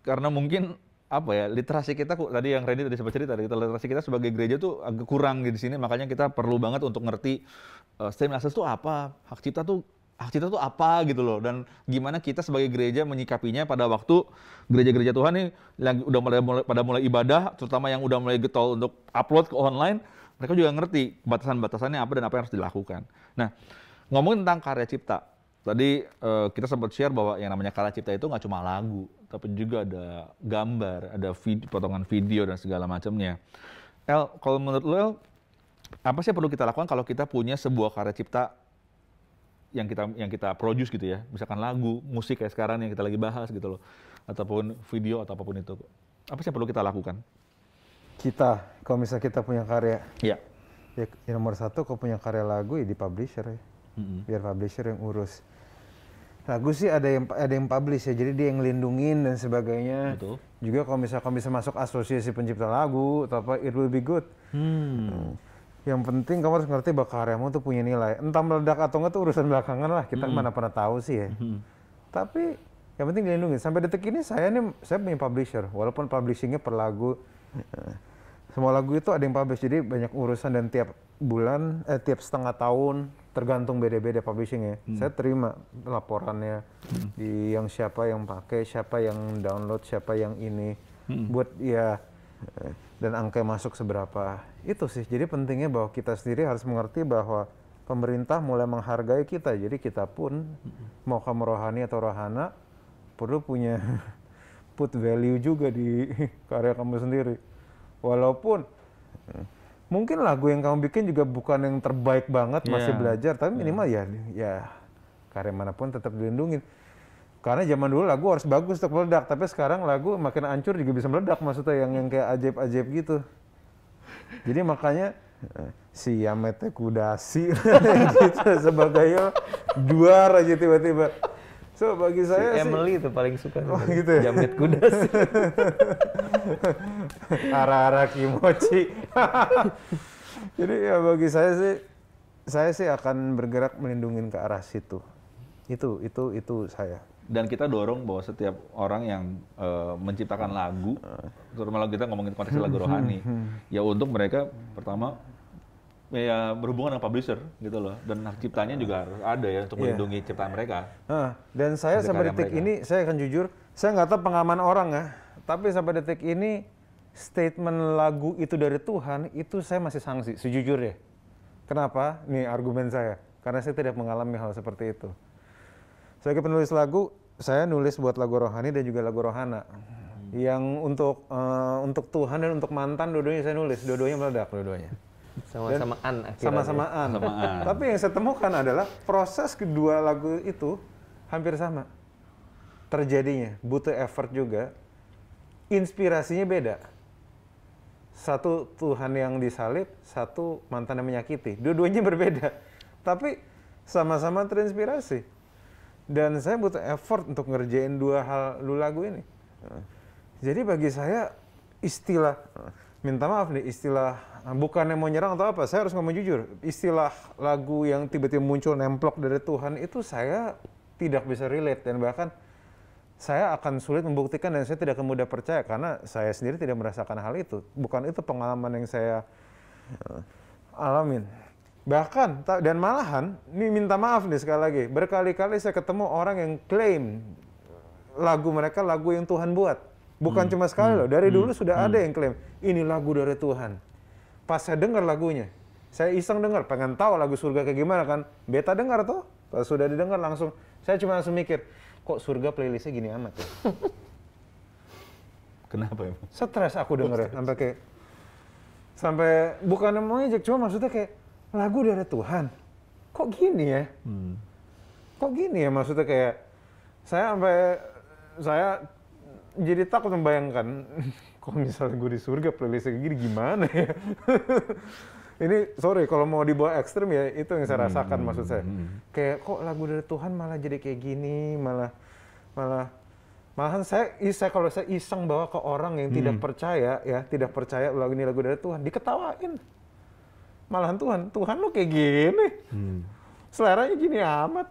Karena mungkin apa ya literasi kita tadi yang Randy tadi sempat cerita kita literasi kita sebagai gereja tuh agak kurang di sini makanya kita perlu banget untuk ngerti uh, eh, stream access tuh apa hak cipta tuh hak cipta tuh apa gitu loh dan gimana kita sebagai gereja menyikapinya pada waktu gereja-gereja Tuhan nih yang udah mulai, mulai pada mulai ibadah terutama yang udah mulai getol untuk upload ke online mereka juga ngerti batasan-batasannya apa dan apa yang harus dilakukan nah ngomongin tentang karya cipta Tadi uh, kita sempat share bahwa yang namanya kala cipta itu nggak cuma lagu, tapi juga ada gambar, ada vid potongan video dan segala macamnya. El, kalau menurut lo, apa sih yang perlu kita lakukan kalau kita punya sebuah karya cipta yang kita yang kita produce gitu ya, misalkan lagu, musik kayak sekarang yang kita lagi bahas gitu loh, ataupun video atau apapun itu, apa sih yang perlu kita lakukan? Kita, kalau misalnya kita punya karya, iya. ya, ya, ya nomor satu, kalau punya karya lagu ya di publisher ya hmm. biar publisher yang urus lagu sih ada yang ada yang publish ya jadi dia yang ngelindungin dan sebagainya Betul. juga kalau misalnya kalau bisa masuk asosiasi pencipta lagu atau apa it will be good hmm. yang penting kamu harus ngerti bahwa karyamu tuh punya nilai entah meledak atau enggak tuh urusan belakangan lah kita hmm. mana pernah tahu sih ya hmm. tapi yang penting dilindungi sampai detik ini saya nih saya punya publisher walaupun publishingnya per lagu semua lagu itu ada yang publish jadi banyak urusan dan tiap bulan eh, tiap setengah tahun tergantung beda-beda publishing ya. Hmm. Saya terima laporannya hmm. di yang siapa yang pakai, siapa yang download, siapa yang ini. Hmm. Buat ya dan angka masuk seberapa. Itu sih. Jadi pentingnya bahwa kita sendiri harus mengerti bahwa pemerintah mulai menghargai kita. Jadi kita pun hmm. mau kamu rohani atau rohana perlu punya put value juga di karya kamu sendiri. Walaupun mungkin lagu yang kamu bikin juga bukan yang terbaik banget yeah. masih belajar tapi iya. minimal yeah. ya ya karya manapun tetap dilindungi karena zaman dulu lagu harus bagus untuk meledak tapi sekarang lagu makin hancur juga bisa meledak maksudnya yang yang kayak ajaib-ajaib gitu jadi makanya eh, si Yamete Kudasi gitu sebagai dua aja gitu, tiba-tiba So bagi saya si Emily itu paling suka oh, gitu ya? jamet kuda sih. Ara-ara kimochi. Jadi ya bagi saya sih saya sih akan bergerak melindungi ke arah situ. Itu itu itu saya dan kita dorong bahwa setiap orang yang uh, menciptakan lagu, eh. terutama kita ngomongin konteks lagu rohani, ya untuk mereka pertama ya berhubungan dengan publisher gitu loh dan hak ciptanya juga harus ada ya untuk iya. melindungi yeah. ciptaan mereka. Nah, dan saya sampai detik mereka. ini saya akan jujur, saya nggak tahu pengaman orang ya, tapi sampai detik ini statement lagu itu dari Tuhan itu saya masih sangsi ya. Kenapa? Nih argumen saya. Karena saya tidak mengalami hal seperti itu. Sebagai penulis lagu, saya nulis buat lagu rohani dan juga lagu rohana. Yang untuk uh, untuk Tuhan dan untuk mantan dua saya nulis, dua-duanya meledak dua sama akhirnya. sama an, an Tapi yang saya temukan adalah proses kedua lagu itu hampir sama terjadinya. Butuh effort juga. Inspirasinya beda. Satu Tuhan yang disalib, satu mantan yang menyakiti. Dua-duanya berbeda. Tapi sama-sama terinspirasi. Dan saya butuh effort untuk ngerjain dua hal lu lagu ini. Jadi bagi saya istilah minta maaf nih istilah ah, bukannya mau nyerang atau apa saya harus ngomong jujur istilah lagu yang tiba-tiba muncul nemplok dari Tuhan itu saya tidak bisa relate dan bahkan saya akan sulit membuktikan dan saya tidak akan mudah percaya karena saya sendiri tidak merasakan hal itu bukan itu pengalaman yang saya eh, alamin bahkan dan malahan ini minta maaf nih sekali lagi berkali-kali saya ketemu orang yang klaim lagu mereka lagu yang Tuhan buat Bukan hmm. cuma sekali loh, dari hmm. dulu sudah hmm. ada yang klaim ini lagu dari Tuhan. Pas saya dengar lagunya, saya iseng dengar, pengen tahu lagu surga kayak gimana kan. Beta dengar tuh, pas sudah didengar langsung, saya cuma langsung mikir, kok surga playlistnya gini amat ya? Kenapa emang? Stres aku oh, dengar ya, sampai kayak sampai bukan mau cuma maksudnya kayak lagu dari Tuhan. Kok gini ya? Hmm. Kok gini ya maksudnya kayak saya sampai saya jadi takut membayangkan kalau misalnya gue di surga playlistnya kayak gini gimana ya ini sorry kalau mau dibawa ekstrim ya itu yang saya hmm, rasakan hmm, maksud saya hmm, hmm. kayak kok lagu dari Tuhan malah jadi kayak gini malah malah malahan saya saya kalau saya iseng bawa ke orang yang hmm. tidak percaya ya tidak percaya lagu ini lagu dari Tuhan diketawain malahan Tuhan Tuhan lu kayak gini hmm. seleranya gini amat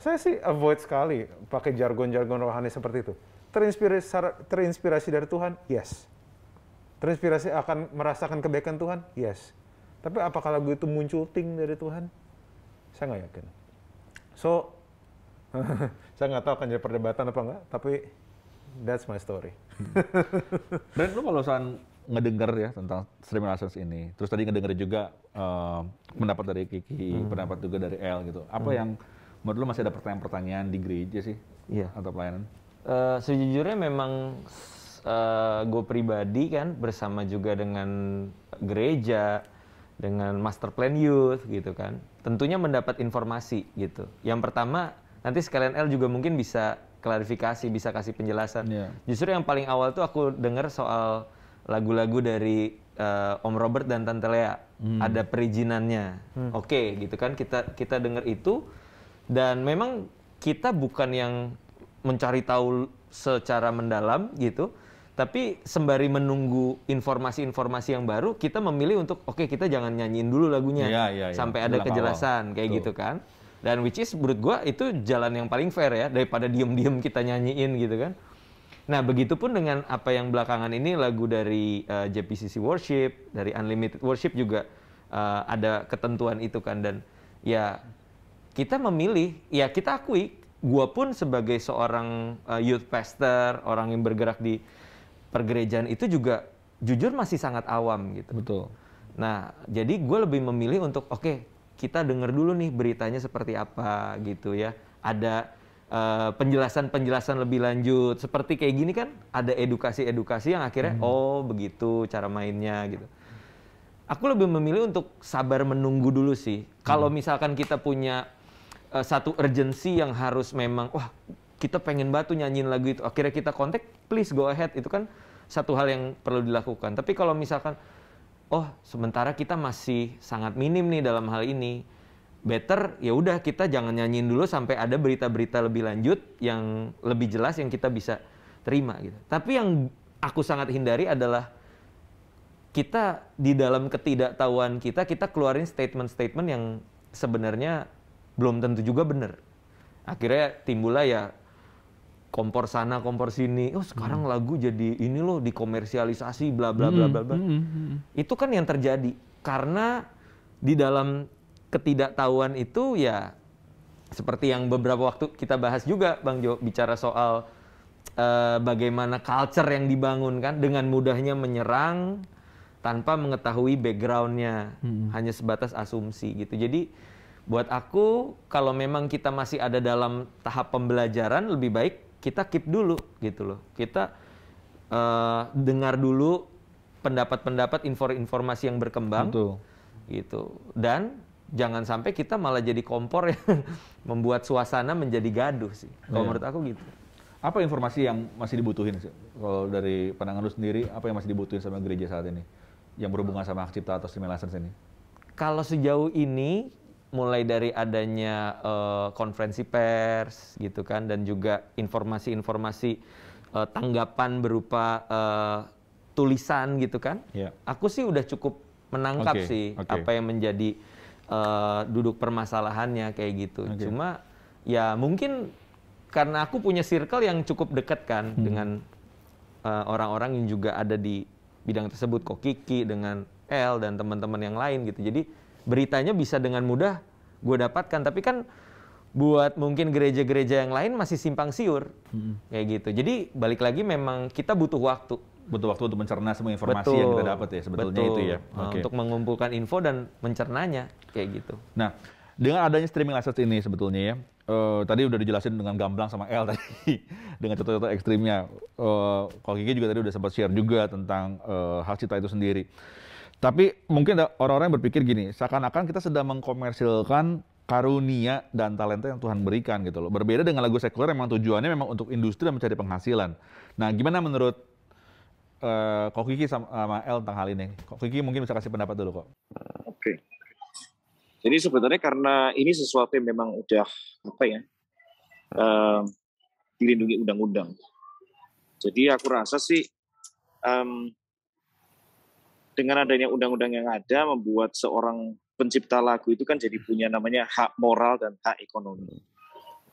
saya sih avoid sekali pakai jargon-jargon rohani seperti itu terinspirasi, terinspirasi dari Tuhan? Yes. Terinspirasi akan merasakan kebaikan Tuhan? Yes. Tapi apakah lagu itu muncul ting dari Tuhan? Saya nggak yakin. So, saya nggak tahu akan jadi perdebatan apa nggak. tapi that's my story. Hmm. Dan lu kalau saat ngedenger ya tentang streaming license ini, terus tadi ngedenger juga uh, pendapat dari Kiki, hmm. pendapat juga dari L gitu. Apa hmm. yang menurut lu masih ada pertanyaan-pertanyaan di gereja sih? Iya. Atau pelayanan? Eh, sejujurnya memang uh, gue pribadi kan bersama juga dengan gereja dengan master plan youth gitu kan tentunya mendapat informasi gitu yang pertama nanti sekalian L juga mungkin bisa klarifikasi bisa kasih penjelasan yeah. justru yang paling awal tuh aku dengar soal lagu-lagu dari uh, Om Robert dan Tante Lea hmm. ada perizinannya hmm. oke okay, gitu kan kita kita dengar itu dan memang kita bukan yang mencari tahu secara mendalam gitu. Tapi sembari menunggu informasi-informasi yang baru, kita memilih untuk oke okay, kita jangan nyanyiin dulu lagunya ya, ya, ya. sampai ada kejelasan awal. kayak Tuh. gitu kan. Dan which is menurut gua itu jalan yang paling fair ya daripada diem-diem kita nyanyiin gitu kan. Nah, begitupun dengan apa yang belakangan ini lagu dari uh, eh, JPCC Worship, dari Unlimited Worship juga uh, ada ketentuan itu kan dan ya kita memilih, ya kita akui gue pun sebagai seorang uh, youth pastor, orang yang bergerak di pergerejaan itu juga jujur masih sangat awam gitu. Betul. Nah, jadi gue lebih memilih untuk oke okay, kita dengar dulu nih beritanya seperti apa gitu ya. Ada eh, penjelasan-penjelasan uh, lebih lanjut. Seperti kayak gini kan ada edukasi-edukasi yang akhirnya hmm. oh begitu cara mainnya gitu. Aku lebih memilih untuk sabar menunggu dulu sih. Kalau hmm. misalkan kita punya uh, satu urgensi yang harus memang wah kita pengen batu nyanyiin lagu itu akhirnya kita kontak please go ahead itu kan satu hal yang perlu dilakukan tapi kalau misalkan oh sementara kita masih sangat minim nih dalam hal ini better ya udah kita jangan nyanyiin dulu sampai ada berita-berita lebih lanjut yang lebih jelas yang kita bisa terima gitu. Tapi yang aku sangat hindari adalah kita di dalam ketidaktahuan kita kita keluarin statement-statement yang sebenarnya belum tentu juga benar. Akhirnya timbullah ya kompor sana kompor sini. Oh sekarang hmm. lagu jadi ini loh dikomersialisasi bla bla hmm, bla bla bla. Hmm, hmm. Hmm. Itu kan yang terjadi karena di dalam ketidaktahuan itu ya seperti yang beberapa waktu kita bahas juga Bang Jo bicara soal uh, bagaimana culture yang dibangun kan dengan mudahnya menyerang tanpa mengetahui backgroundnya hmm. hanya sebatas asumsi gitu jadi buat aku kalau memang kita masih ada dalam tahap pembelajaran lebih baik kita keep dulu gitu loh kita uh, dengar dulu pendapat-pendapat informasi yang berkembang Betul. gitu dan jangan sampai kita malah jadi kompor yang membuat suasana menjadi gaduh sih kalau yeah. menurut aku gitu apa informasi yang masih dibutuhin sih kalau dari pandangan lu sendiri apa yang masih dibutuhin sama gereja saat ini yang berhubungan sama hak cipta atau similasan ini kalau sejauh ini mulai dari adanya uh, konferensi pers gitu kan dan juga informasi-informasi uh, tanggapan berupa uh, tulisan gitu kan. Yeah. Aku sih udah cukup menangkap okay. sih okay. apa yang menjadi uh, duduk permasalahannya kayak gitu. Okay. Cuma ya mungkin karena aku punya circle yang cukup dekat kan hmm. dengan orang-orang uh, yang juga ada di bidang tersebut, kok Kiki dengan L dan teman-teman yang lain gitu. Jadi beritanya bisa dengan mudah gue dapatkan tapi kan buat mungkin gereja-gereja yang lain masih simpang siur hmm. kayak gitu jadi balik lagi memang kita butuh waktu butuh waktu untuk mencerna semua informasi betul, yang kita dapat ya sebetulnya betul. itu ya nah, okay. untuk mengumpulkan info dan mencernanya kayak gitu nah dengan adanya streaming license ini sebetulnya ya uh, tadi udah dijelasin dengan gamblang sama L tadi dengan contoh-contoh ekstrimnya uh, eh, kalau Kiki juga tadi udah sempat share juga tentang uh, hal cita itu sendiri tapi mungkin orang-orang yang berpikir gini, seakan-akan kita sedang mengkomersilkan karunia dan talenta yang Tuhan berikan gitu loh. Berbeda dengan lagu sekuler yang memang tujuannya memang untuk industri dan mencari penghasilan. Nah, gimana menurut uh, Kok Kiki sama, sama El tentang hal ini? Kok Kiki mungkin bisa kasih pendapat dulu kok. Oke. Okay. Jadi sebenarnya karena ini sesuatu yang memang udah apa ya? Uh, dilindungi undang-undang. Jadi aku rasa sih um, dengan adanya undang-undang yang ada membuat seorang pencipta lagu itu kan jadi punya namanya hak moral dan hak ekonomi.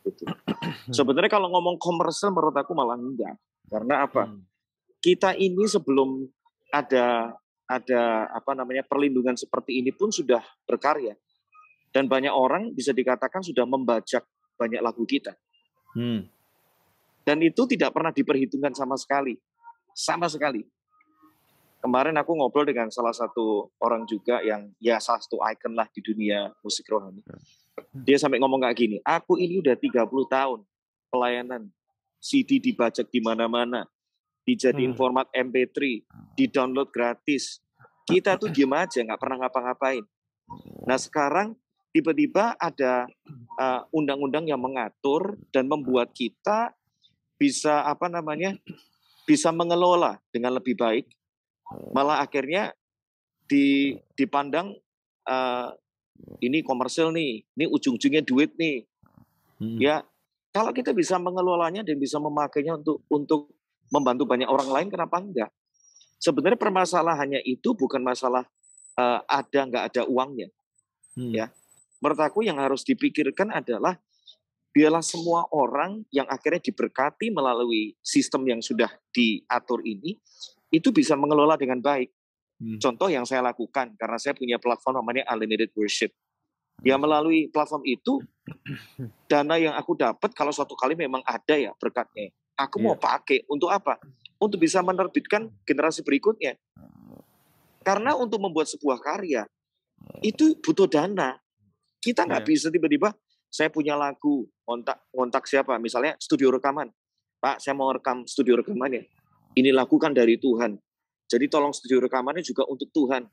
Gitu. Hmm. Sebenarnya kalau ngomong komersil menurut aku malah enggak. Karena apa? Hmm. Kita ini sebelum ada ada apa namanya perlindungan seperti ini pun sudah berkarya dan banyak orang bisa dikatakan sudah membajak banyak lagu kita. Hmm. Dan itu tidak pernah diperhitungkan sama sekali. Sama sekali kemarin aku ngobrol dengan salah satu orang juga yang ya salah satu icon lah di dunia musik rohani. Ya. Dia sampai ngomong kayak gini, aku ini udah 30 tahun pelayanan, CD dibajak di mana-mana, dijadiin hmm. format MP3, ah. di-download gratis. Kita tuh diem aja, nggak pernah ngapa-ngapain. Oh. Nah sekarang tiba-tiba ada eh, undang-undang uh, yang mengatur dan membuat kita bisa apa namanya bisa mengelola dengan lebih baik malah akhirnya di dipandang uh, ini komersil nih, ini ujung-ujungnya duit nih. Hmm. Ya, kalau kita bisa mengelolanya dan bisa memakainya untuk untuk membantu banyak orang lain, kenapa enggak? Sebenarnya permasalahannya itu bukan masalah uh, ada nggak ada uangnya, hmm. ya. Menurut aku yang harus dipikirkan adalah biarlah semua orang yang akhirnya diberkati melalui sistem yang sudah diatur ini itu bisa mengelola dengan baik. Hmm. Contoh yang saya lakukan karena saya punya platform namanya Unlimited Worship. Ya hmm. melalui platform itu dana yang aku dapat kalau suatu kali memang ada ya berkatnya. Aku yeah. mau iya. pakai untuk apa? Untuk bisa menerbitkan generasi berikutnya. Karena untuk membuat sebuah karya itu butuh dana. Kita nggak yeah. bisa tiba-tiba saya punya lagu kontak kontak siapa misalnya studio rekaman. Pak, saya mau rekam studio rekaman ya ini lakukan dari Tuhan. Jadi tolong studio rekamannya juga untuk Tuhan.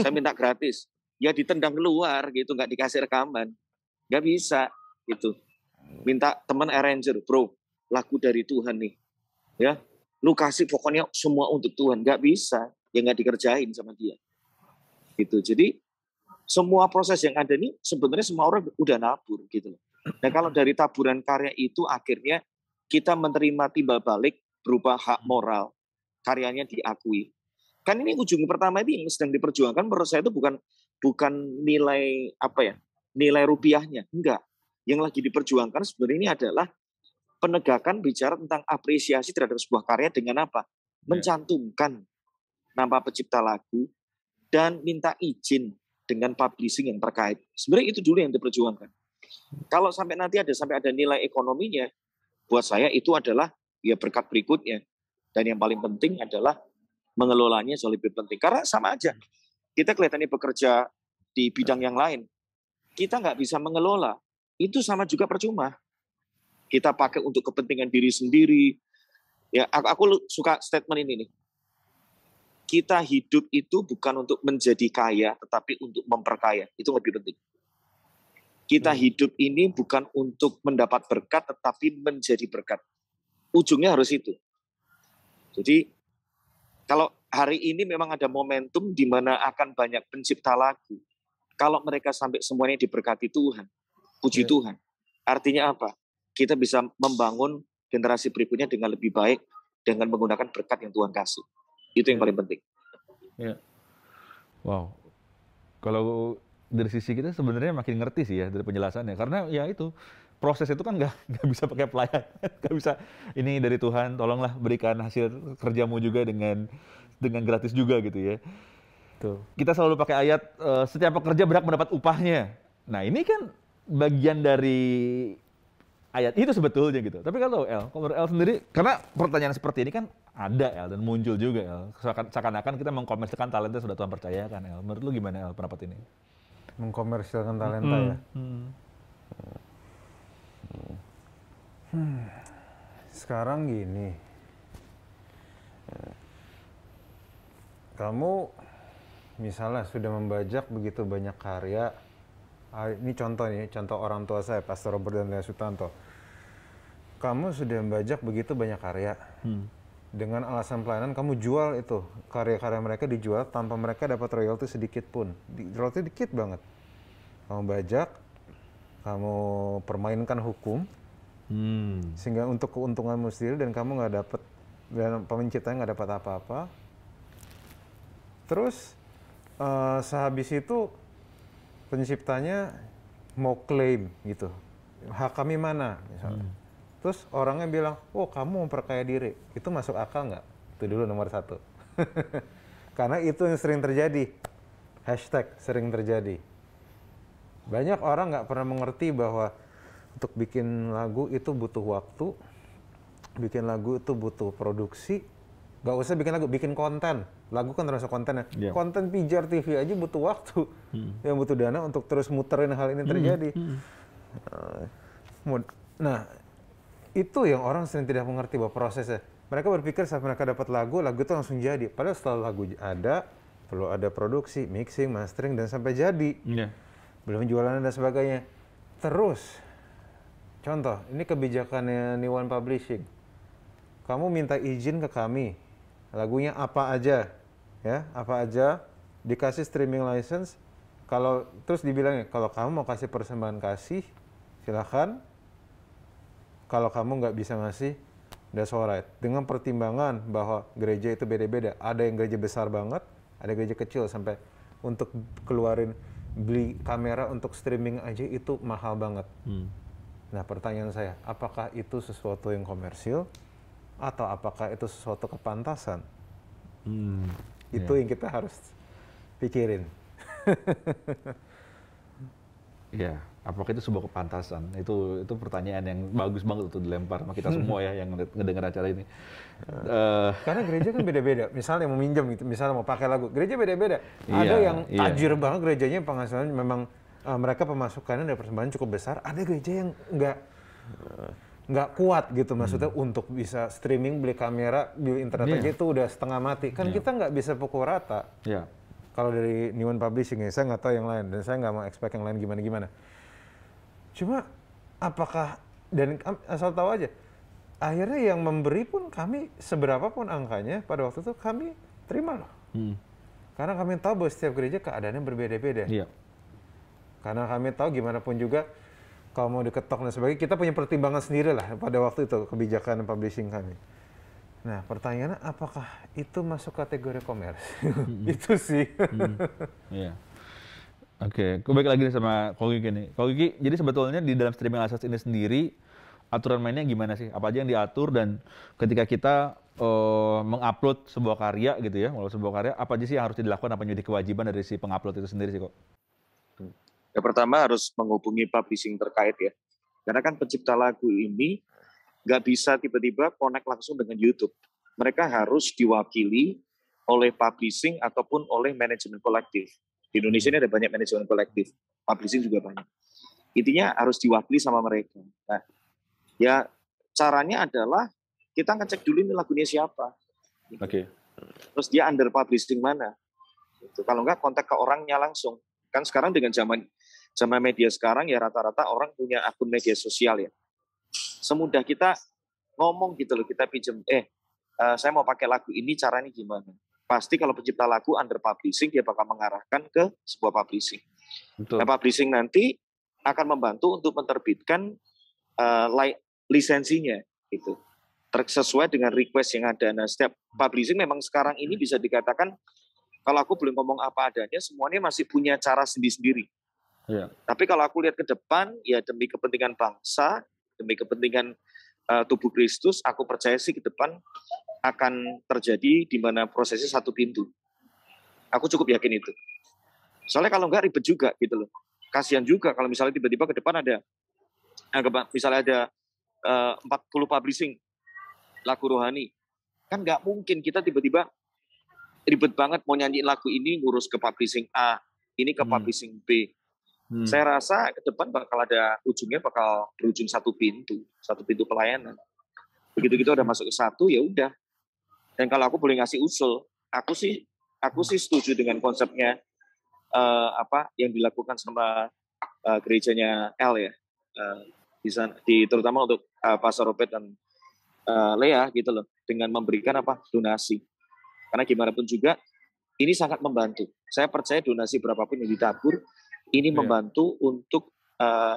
Saya minta gratis. Ya ditendang keluar gitu, nggak dikasih rekaman. Nggak bisa gitu. Minta teman arranger, bro, lagu dari Tuhan nih. Ya, lu kasih pokoknya semua untuk Tuhan. Nggak bisa, ya nggak dikerjain sama dia. Gitu. Jadi semua proses yang ada nih sebenarnya semua orang udah nabur gitu loh. Nah kalau dari taburan karya itu akhirnya kita menerima timbal balik berupa hak hmm. moral karyanya diakui. Kan ini ujung pertama ini yang sedang diperjuangkan menurut saya itu bukan bukan nilai apa ya nilai rupiahnya enggak yang lagi diperjuangkan sebenarnya ini adalah penegakan bicara tentang apresiasi terhadap sebuah karya dengan apa ya. mencantumkan nama pencipta lagu dan minta izin dengan publishing yang terkait sebenarnya itu dulu yang diperjuangkan kalau sampai nanti ada sampai ada nilai ekonominya buat saya itu adalah ya berkat berikutnya. Dan yang paling penting adalah mengelolanya jauh lebih penting. Karena sama aja, kita kelihatannya bekerja di bidang yang lain. Kita nggak bisa mengelola, itu sama juga percuma. Kita pakai untuk kepentingan diri sendiri. Ya, aku, aku suka statement ini nih. Kita hidup itu bukan untuk menjadi kaya, tetapi untuk memperkaya. Itu lebih penting. Kita hmm. hidup ini bukan untuk mendapat berkat, tetapi menjadi berkat ujungnya harus itu. Jadi kalau hari ini memang ada momentum di mana akan banyak pencipta lagu. Kalau mereka sampai semuanya diberkati Tuhan, puji yeah. Tuhan. Artinya apa? Kita bisa membangun generasi berikutnya dengan lebih baik dengan menggunakan berkat yang Tuhan kasih. Itu yang ya. paling penting. Ya. Wow. Kalau dari sisi kita sebenarnya makin ngerti sih ya dari penjelasannya karena ya itu proses itu kan nggak nggak bisa pakai pelayan nggak bisa ini dari Tuhan tolonglah berikan hasil kerjamu juga dengan dengan gratis juga gitu ya Tuh. kita selalu pakai ayat eh, setiap pekerja berhak mendapat upahnya nah ini kan bagian dari ayat itu sebetulnya gitu tapi kalau El kalau El sendiri karena pertanyaan seperti ini kan ada El dan muncul juga El seakan-akan kita mengkomersilkan talenta sudah Tuhan percayakan El menurut lu gimana El pendapat ini mengkomersilkan talenta hmm. ya hmm Hmm. Sekarang gini, kamu misalnya sudah membajak begitu banyak karya, ah, ini contoh nih, contoh orang tua saya, Pastor Robert dan Lea Sutanto. Kamu sudah membajak begitu banyak karya, hmm. dengan alasan pelayanan kamu jual itu karya-karya mereka dijual tanpa mereka dapat royalti sedikit pun, royalti dikit banget. Kamu bajak, kamu permainkan hukum hmm. sehingga untuk keuntungan sendiri dan kamu nggak dapat dan pemencitanya nggak dapat apa-apa terus uh, sehabis itu penciptanya mau klaim gitu hak kami mana misalnya hmm. terus orangnya bilang oh kamu memperkaya diri itu masuk akal nggak itu dulu nomor satu karena itu yang sering terjadi hashtag sering terjadi banyak orang nggak pernah mengerti bahwa untuk bikin lagu itu butuh waktu, bikin lagu itu butuh produksi, Gak usah bikin lagu, bikin konten. Lagu kan terasa kontennya, Yeah. Konten ya. iya. pijar TV aja butuh waktu. Hmm. Yang butuh dana untuk terus muterin hal ini hmm, terjadi. Hmm. Hmm. Nah, itu yang orang sering tidak mengerti bahwa prosesnya. Mereka berpikir saat mereka dapat lagu, lagu itu langsung jadi. Padahal setelah lagu ada, perlu ada produksi, mixing, mastering, dan sampai jadi. Yeah belum jualan dan sebagainya. Terus, contoh, ini kebijakannya One Publishing. Kamu minta izin ke kami, lagunya apa aja, ya, apa aja, dikasih streaming license, kalau terus dibilangnya, kalau kamu mau kasih persembahan kasih, silahkan. Kalau kamu nggak bisa ngasih, that's alright. Dengan pertimbangan bahwa gereja itu beda-beda. Ada yang gereja besar banget, ada gereja kecil sampai untuk keluarin beli kamera untuk streaming aja itu mahal banget. Hmm. Nah pertanyaan saya, apakah itu sesuatu yang komersil atau apakah itu sesuatu kepantasan? Hmm. Itu yeah. yang kita harus pikirin. Ya. yeah apakah itu sebuah kepantasan? Itu itu pertanyaan yang bagus banget untuk dilempar sama kita semua ya yang ngedengar acara ini. Uh, Karena gereja kan beda-beda. Misalnya mau minjem gitu, misalnya mau pakai lagu, gereja beda-beda. Iya, ada yang iya. tajir banget gerejanya penghasilannya memang uh, mereka pemasukannya dari persembahan cukup besar. Ada gereja yang nggak nggak kuat gitu maksudnya hmm. untuk bisa streaming beli kamera beli internet yeah. aja itu udah setengah mati kan yeah. kita nggak bisa pukul rata yeah. kalau dari Newman Publishing ya saya nggak tahu yang lain dan saya nggak mau expect yang lain gimana gimana Cuma apakah dan asal tahu aja, akhirnya yang memberi pun kami seberapa pun angkanya pada waktu itu kami terima loh. Hmm. Karena kami tahu bahwa setiap gereja keadaannya berbeda-beda. Iya. Karena kami tahu gimana pun juga kalau mau diketok dan sebagainya, kita punya pertimbangan sendiri lah pada waktu itu kebijakan publishing kami. Nah, pertanyaannya apakah itu masuk kategori komers? -hmm. itu sih. -hmm. yeah. Oke, okay. balik lagi nih sama Kogi nih. Kogi, jadi sebetulnya di dalam streaming asas ini sendiri aturan mainnya gimana sih? Apa aja yang diatur dan ketika kita uh, mengupload sebuah karya gitu ya, walau sebuah karya, apa aja sih yang harus dilakukan? Apa menjadi kewajiban dari si pengupload itu sendiri sih kok? Ya pertama harus menghubungi publishing terkait ya, karena kan pencipta lagu ini nggak bisa tiba-tiba connect langsung dengan YouTube. Mereka harus diwakili oleh publishing ataupun oleh manajemen kolektif di Indonesia ini ada banyak manajemen kolektif, publishing juga banyak. Intinya harus diwakili sama mereka. Nah, ya caranya adalah kita akan cek dulu ini lagunya siapa. Oke. Okay. Terus dia under publishing mana? itu Kalau enggak kontak ke orangnya langsung. Kan sekarang dengan zaman zaman media sekarang ya rata-rata orang punya akun media sosial ya. Semudah kita ngomong gitu loh, kita pinjem eh, eh saya mau pakai lagu ini caranya gimana? pasti kalau pencipta lagu under publishing dia bakal mengarahkan ke sebuah publishing. Betul. Nah, publishing nanti akan membantu untuk menerbitkan uh, li lisensinya itu Sesuai dengan request yang ada. Nah, setiap publishing memang sekarang ini bisa dikatakan kalau aku belum ngomong apa adanya, semuanya masih punya cara sendiri-sendiri. Ya. Tapi kalau aku lihat ke depan, ya demi kepentingan bangsa, demi kepentingan uh, tubuh Kristus, aku percaya sih ke depan akan terjadi di mana prosesnya satu pintu. Aku cukup yakin itu. Soalnya kalau enggak ribet juga gitu loh. Kasihan juga kalau misalnya tiba-tiba ke depan ada eh, misalnya ada eh, uh, 40 publishing lagu rohani. Kan enggak mungkin kita tiba-tiba ribet banget mau nyanyiin lagu ini ngurus ke publishing A, ini ke hmm. publishing B. Hmm. Saya rasa ke depan bakal ada ujungnya bakal berujung satu pintu, satu pintu pelayanan. Begitu kita udah masuk ke satu ya udah. Dan kalau aku boleh ngasih usul, aku sih aku sih setuju dengan konsepnya uh, apa yang dilakukan sama uh, gerejanya L ya. Uh, di, sana, di terutama untuk uh, Pastor Robert dan uh, Lea gitu loh dengan memberikan apa donasi. Karena gimana pun juga ini sangat membantu. Saya percaya donasi berapapun yang ditabur ini yeah. membantu untuk uh,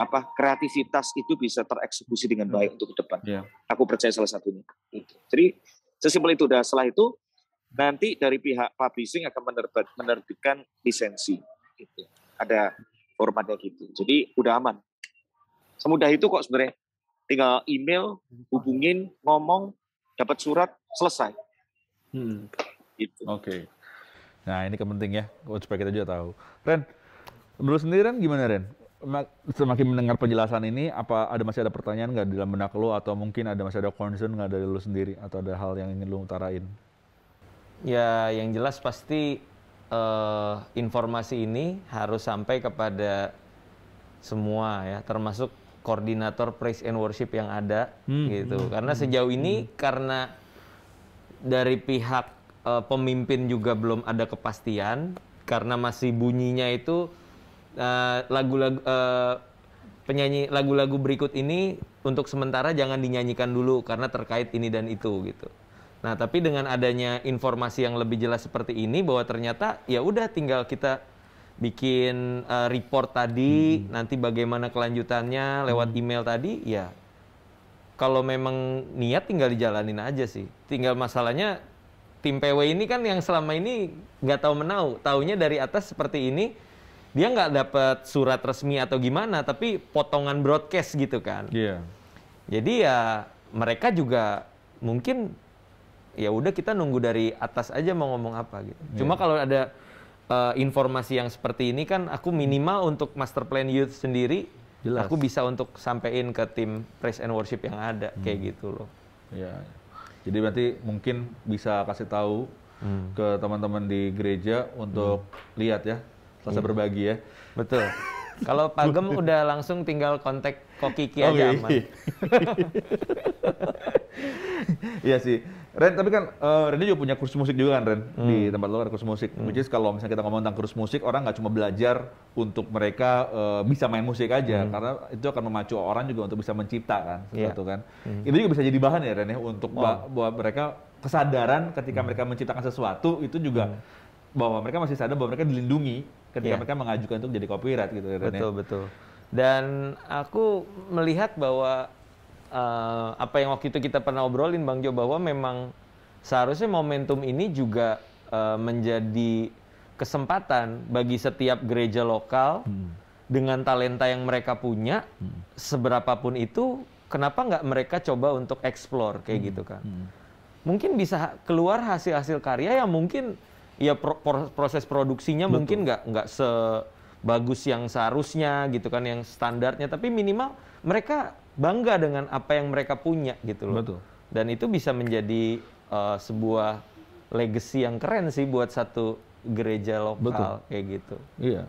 apa kreativitas itu bisa tereksekusi dengan hmm. baik yeah. untuk ke depan. Yeah. Aku percaya salah satunya. Gitu. Jadi sesimpel itu. Dan setelah itu nanti dari pihak publishing akan menerbit, menerbitkan lisensi. Gitu. Ada formatnya gitu. Jadi udah aman. Semudah itu kok sebenarnya. Tinggal email, hubungin, ngomong, dapat surat, selesai. Hmm. Gitu. Oke. Okay. Nah ini kepenting ya, supaya kita juga tahu. Ren, lu sendiri Ren gimana Ren? Semakin mendengar penjelasan ini, apa ada masih ada pertanyaan nggak dalam benak lo atau mungkin ada masih ada concern nggak dari lo sendiri atau ada hal yang ingin lo utarain? Ya, yang jelas pasti uh, informasi ini harus sampai kepada semua ya, termasuk koordinator praise and worship yang ada hmm, gitu. Hmm, karena sejauh ini hmm. karena dari pihak uh, pemimpin juga belum ada kepastian karena masih bunyinya itu Eh, lagu-lagu uh, penyanyi lagu-lagu berikut ini untuk sementara jangan dinyanyikan dulu karena terkait ini dan itu gitu. Nah, tapi dengan adanya informasi yang lebih jelas seperti ini bahwa ternyata ya udah tinggal kita bikin uh, report tadi, hmm. nanti bagaimana kelanjutannya lewat hmm. email tadi, ya kalau memang niat tinggal dijalanin aja sih. Tinggal masalahnya tim PW ini kan yang selama ini nggak tahu menau, taunya dari atas seperti ini, dia nggak dapat surat resmi atau gimana, tapi potongan broadcast gitu kan. Iya. Yeah. Jadi ya mereka juga mungkin ya udah kita nunggu dari atas aja mau ngomong apa gitu. Yeah. Cuma kalau ada uh, informasi yang seperti ini kan aku minimal untuk master plan youth sendiri Jelas. aku bisa untuk sampein ke tim praise and worship yang ada hmm. kayak gitu loh. Yeah. Jadi berarti mungkin bisa kasih tahu hmm. ke teman-teman di gereja untuk hmm. lihat ya Selasa hmm. berbagi ya. Betul. Kalau pak gem udah langsung tinggal kontak Koki Kiki oh, aja aman. Iya. iya sih. Ren, tapi kan uh, eh, Ren juga punya kursus musik juga kan Ren? Hmm. Di tempat lo ada kursus musik. Hmm. Which kalau misalnya kita ngomong tentang kursus musik, orang nggak cuma belajar untuk mereka uh, bisa main musik aja. Hmm. Karena itu akan memacu orang juga untuk bisa mencipta kan, iya. sesuatu yeah. kan. Hmm. Itu juga bisa jadi bahan ya Ren ya, untuk oh. buat mereka kesadaran ketika hmm. mereka menciptakan sesuatu, itu juga hmm. bahwa mereka masih sadar bahwa mereka dilindungi ketika yeah. mereka mengajukan untuk jadi copyright gitu ya. betul ya. betul dan aku melihat bahwa uh, apa yang waktu itu kita pernah obrolin Bang Jo bahwa memang seharusnya momentum ini juga uh, menjadi kesempatan bagi setiap gereja lokal hmm. dengan talenta yang mereka punya hmm. seberapapun itu kenapa nggak mereka coba untuk explore kayak hmm. gitu kan hmm. mungkin bisa keluar hasil-hasil karya yang mungkin ya pro proses produksinya Betul. mungkin nggak nggak sebagus yang seharusnya gitu kan yang standarnya tapi minimal mereka bangga dengan apa yang mereka punya gitu loh. Betul. Dan itu bisa menjadi uh, sebuah legacy yang keren sih buat satu gereja lokal Betul. kayak gitu. Iya.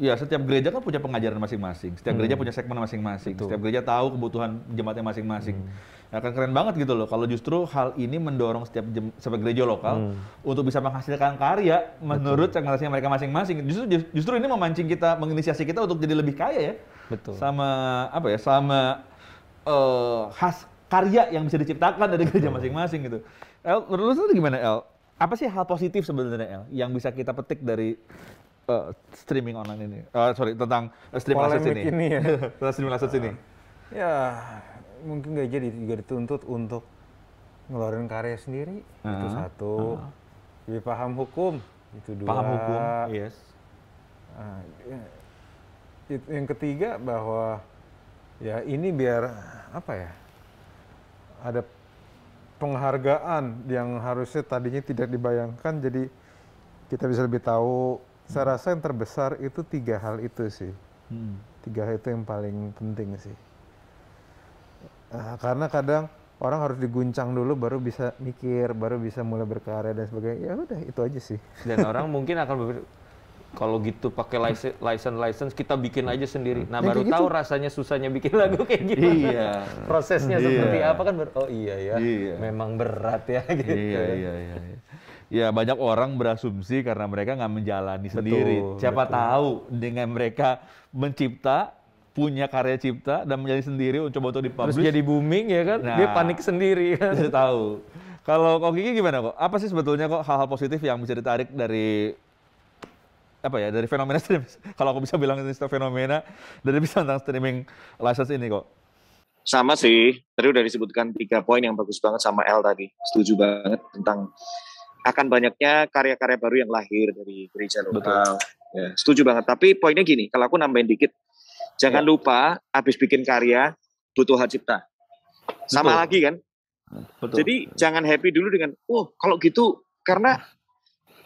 Ya setiap gereja kan punya pengajaran masing-masing. Setiap hmm. gereja punya segmen masing-masing. Setiap gereja tahu kebutuhan jemaatnya masing-masing. Hmm. Ya, kan keren banget gitu loh kalau justru hal ini mendorong setiap jem, setiap gereja lokal hmm. untuk bisa menghasilkan karya menurut segmentasinya mereka masing-masing. Justru justru ini memancing kita, menginisiasi kita untuk jadi lebih kaya ya. Betul. Sama apa ya? Sama uh, khas karya yang bisa diciptakan dari gereja masing-masing gitu. El, menurut lu gimana El? Apa sih hal positif sebenarnya El yang bisa kita petik dari uh, streaming online ini. Uh, sorry, tentang uh, streaming Polemik ini. ini ya. tentang streaming assets uh, ini. Ya, mungkin nggak jadi juga dituntut untuk ngeluarin karya sendiri. Uh -huh. Itu satu. Uh -huh. Lebih paham hukum. Itu dua. Paham hukum, yes. Uh, yang ketiga bahwa ya ini biar apa ya ada penghargaan yang harusnya tadinya tidak dibayangkan jadi kita bisa lebih tahu saya rasa yang terbesar itu tiga hal itu sih hmm. tiga hal itu yang paling penting sih uh, karena kadang orang harus diguncang dulu baru bisa mikir baru bisa mulai berkarya dan sebagainya ya udah itu aja sih dan orang mungkin akan berpikir kalau gitu pakai license license kita bikin aja sendiri nah ya, baru gitu. tahu rasanya susahnya bikin lagu kayak gitu iya prosesnya iya. seperti apa kan oh iya ya iya. memang berat ya gitu iya, kan. iya iya iya, iya ya banyak orang berasumsi karena mereka nggak menjalani betul, sendiri. Siapa betul. tahu dengan mereka mencipta punya karya cipta dan menjadi sendiri coba untuk dipublish. Terus jadi booming ya kan? Nah, dia panik sendiri kan. Dia tahu. Kalau kok Kiki gimana kok? Apa sih sebetulnya kok hal-hal positif yang bisa ditarik dari apa ya dari fenomena streaming? Kalau aku bisa bilang ini fenomena dari bisa tentang streaming license ini kok? Sama sih. Tadi udah disebutkan tiga poin yang bagus banget sama L tadi. Setuju banget tentang akan banyaknya karya-karya baru yang lahir dari gereja lokal. Betul. Yeah. Setuju banget. Tapi poinnya gini, kalau aku nambahin dikit, jangan yeah. lupa habis bikin karya butuh hak cipta. Sama Betul. lagi kan? Betul. Jadi jangan happy dulu dengan, oh kalau gitu karena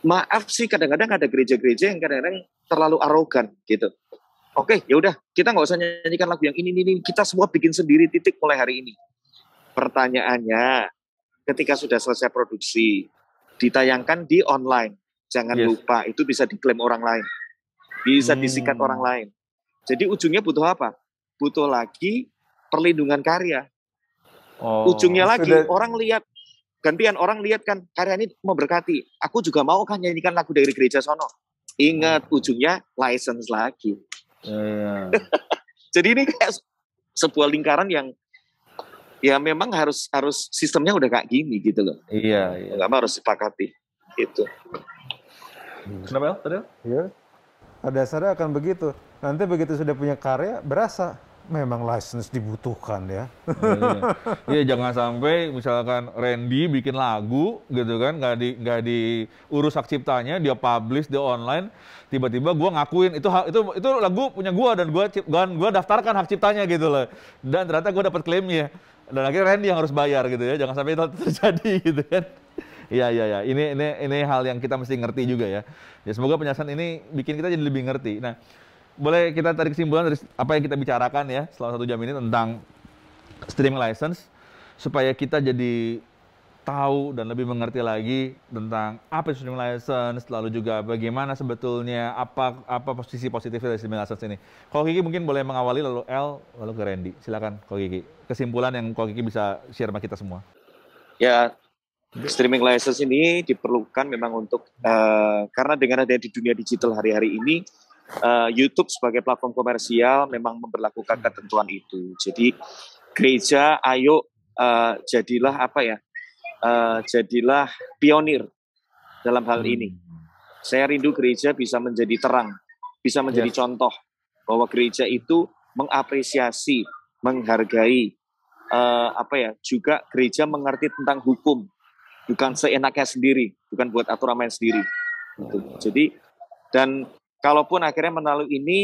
maaf sih kadang-kadang ada gereja-gereja yang kadang-kadang terlalu arogan gitu. Oke, ya udah kita nggak usah nyanyikan lagu yang ini, ini, ini. Kita semua bikin sendiri titik mulai hari ini. Pertanyaannya, ketika sudah selesai produksi, ditayangkan di online. Jangan yes. lupa itu bisa diklaim orang lain. Bisa hmm. disikat orang lain. Jadi ujungnya butuh apa? Butuh lagi perlindungan karya. Oh, ujungnya lagi orang lihat gantian orang lihat kan karya ini memberkati. Aku juga mau kan nyanyikan lagu dari gereja sono. Ingat hmm. ujungnya license lagi. Yeah. Jadi ini kayak sebuah lingkaran yang ya memang harus harus sistemnya udah kayak gini gitu loh. Iya, iya. Lama harus sepakati itu. Kenapa tadi? Iya. Ada dasarnya akan begitu. Nanti begitu sudah punya karya berasa memang license dibutuhkan ya. Iya, iya. iya jangan sampai misalkan Randy bikin lagu gitu kan nggak di nggak diurus hak ciptanya dia publish di online tiba-tiba gue ngakuin itu itu itu lagu punya gue dan gue dan gua daftarkan hak ciptanya gitu loh dan ternyata gue dapat klaimnya dan akhirnya Randy yang harus bayar gitu ya jangan sampai itu terjadi gitu kan. Iya iya iya. Ini ini ini hal yang kita mesti ngerti juga ya. Ya semoga penjelasan ini bikin kita jadi lebih ngerti. Nah, boleh kita tarik kesimpulan dari apa yang kita bicarakan ya selama satu jam ini tentang streaming license supaya kita jadi tahu dan lebih mengerti lagi tentang apa itu streaming license, lalu juga bagaimana sebetulnya apa apa posisi positif dari streaming license ini. Kalau Kiki mungkin boleh mengawali lalu L lalu ke Randy. Silakan Kalau Kiki. Kesimpulan yang Kalau Kiki bisa share sama kita semua. Ya, streaming license ini diperlukan memang untuk uh, karena dengan adanya di dunia digital hari-hari ini uh, YouTube sebagai platform komersial memang memperlakukan ketentuan itu. Jadi gereja, ayo uh, jadilah apa ya? Uh, jadilah pionir dalam hal hmm. ini. Saya rindu gereja bisa menjadi terang, bisa menjadi ya. contoh bahwa gereja itu mengapresiasi, menghargai uh, apa ya? Juga gereja mengerti tentang hukum, bukan seenaknya sendiri, bukan buat aturan main sendiri. Gitu. Jadi dan kalaupun akhirnya melalui ini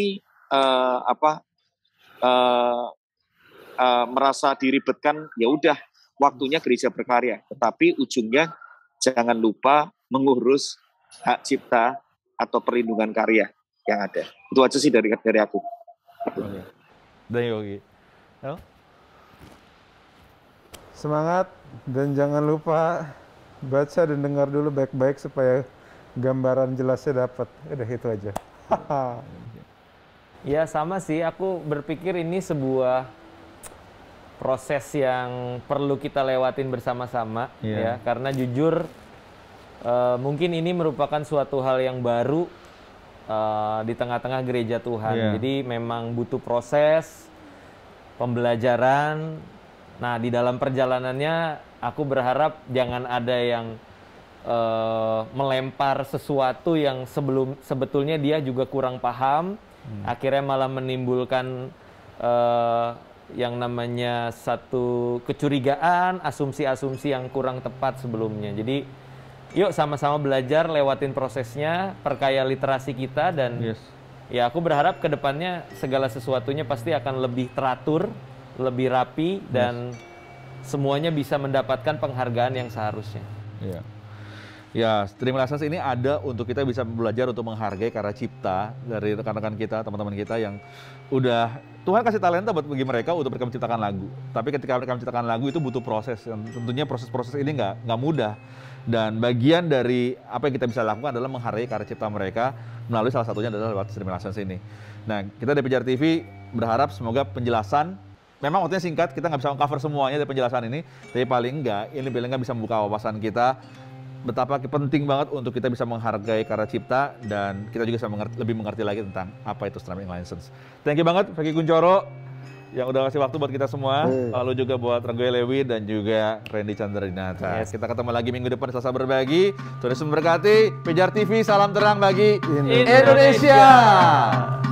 uh, apa uh, uh, merasa diribetkan, ya udah waktunya gereja berkarya. Tetapi ujungnya jangan lupa mengurus hak cipta atau perlindungan karya yang ada. Itu aja sih dari dari aku. Dan Yogi. Semangat dan jangan lupa baca dan dengar dulu baik-baik supaya gambaran jelasnya dapat. Ya udah itu aja. ya sama sih, aku berpikir ini sebuah proses yang perlu kita lewatin bersama-sama yeah. ya karena jujur uh, mungkin ini merupakan suatu hal yang baru uh, di tengah-tengah gereja Tuhan. Yeah. Jadi memang butuh proses pembelajaran. Nah, di dalam perjalanannya aku berharap jangan ada yang uh, melempar sesuatu yang sebelum sebetulnya dia juga kurang paham, hmm. akhirnya malah menimbulkan uh, yang namanya satu kecurigaan, asumsi-asumsi yang kurang tepat sebelumnya. Jadi yuk sama-sama belajar, lewatin prosesnya, perkaya literasi kita dan yes. ya aku berharap kedepannya segala sesuatunya pasti akan lebih teratur, lebih rapi dan yes. semuanya bisa mendapatkan penghargaan yang seharusnya. Yeah. Ya, stream lessons ini ada untuk kita bisa belajar untuk menghargai karya cipta dari rekan-rekan kita, teman-teman kita yang udah Tuhan kasih talenta buat bagi mereka untuk mereka menciptakan lagu. Tapi ketika mereka menciptakan lagu itu butuh proses. Dan tentunya proses-proses ini nggak nggak mudah. Dan bagian dari apa yang kita bisa lakukan adalah menghargai karya cipta mereka melalui salah satunya adalah lewat stream lessons ini. Nah, kita dari Pijar TV berharap semoga penjelasan memang waktunya singkat, kita nggak bisa cover semuanya dari penjelasan ini, tapi paling enggak, ini paling enggak bisa membuka wawasan kita betapa penting banget untuk kita bisa menghargai karya cipta dan kita juga bisa mengerti, lebih mengerti lagi tentang apa itu streaming license. Thank you banget Vicky Kuncoro yang udah kasih waktu buat kita semua, hmm. lalu juga buat Renggoy Lewi dan juga Randy Chandra Dinata. Yes. Kita ketemu lagi minggu depan Selasa berbagi. Turis memberkati, Pejar TV, salam terang bagi Indonesia. Indonesia.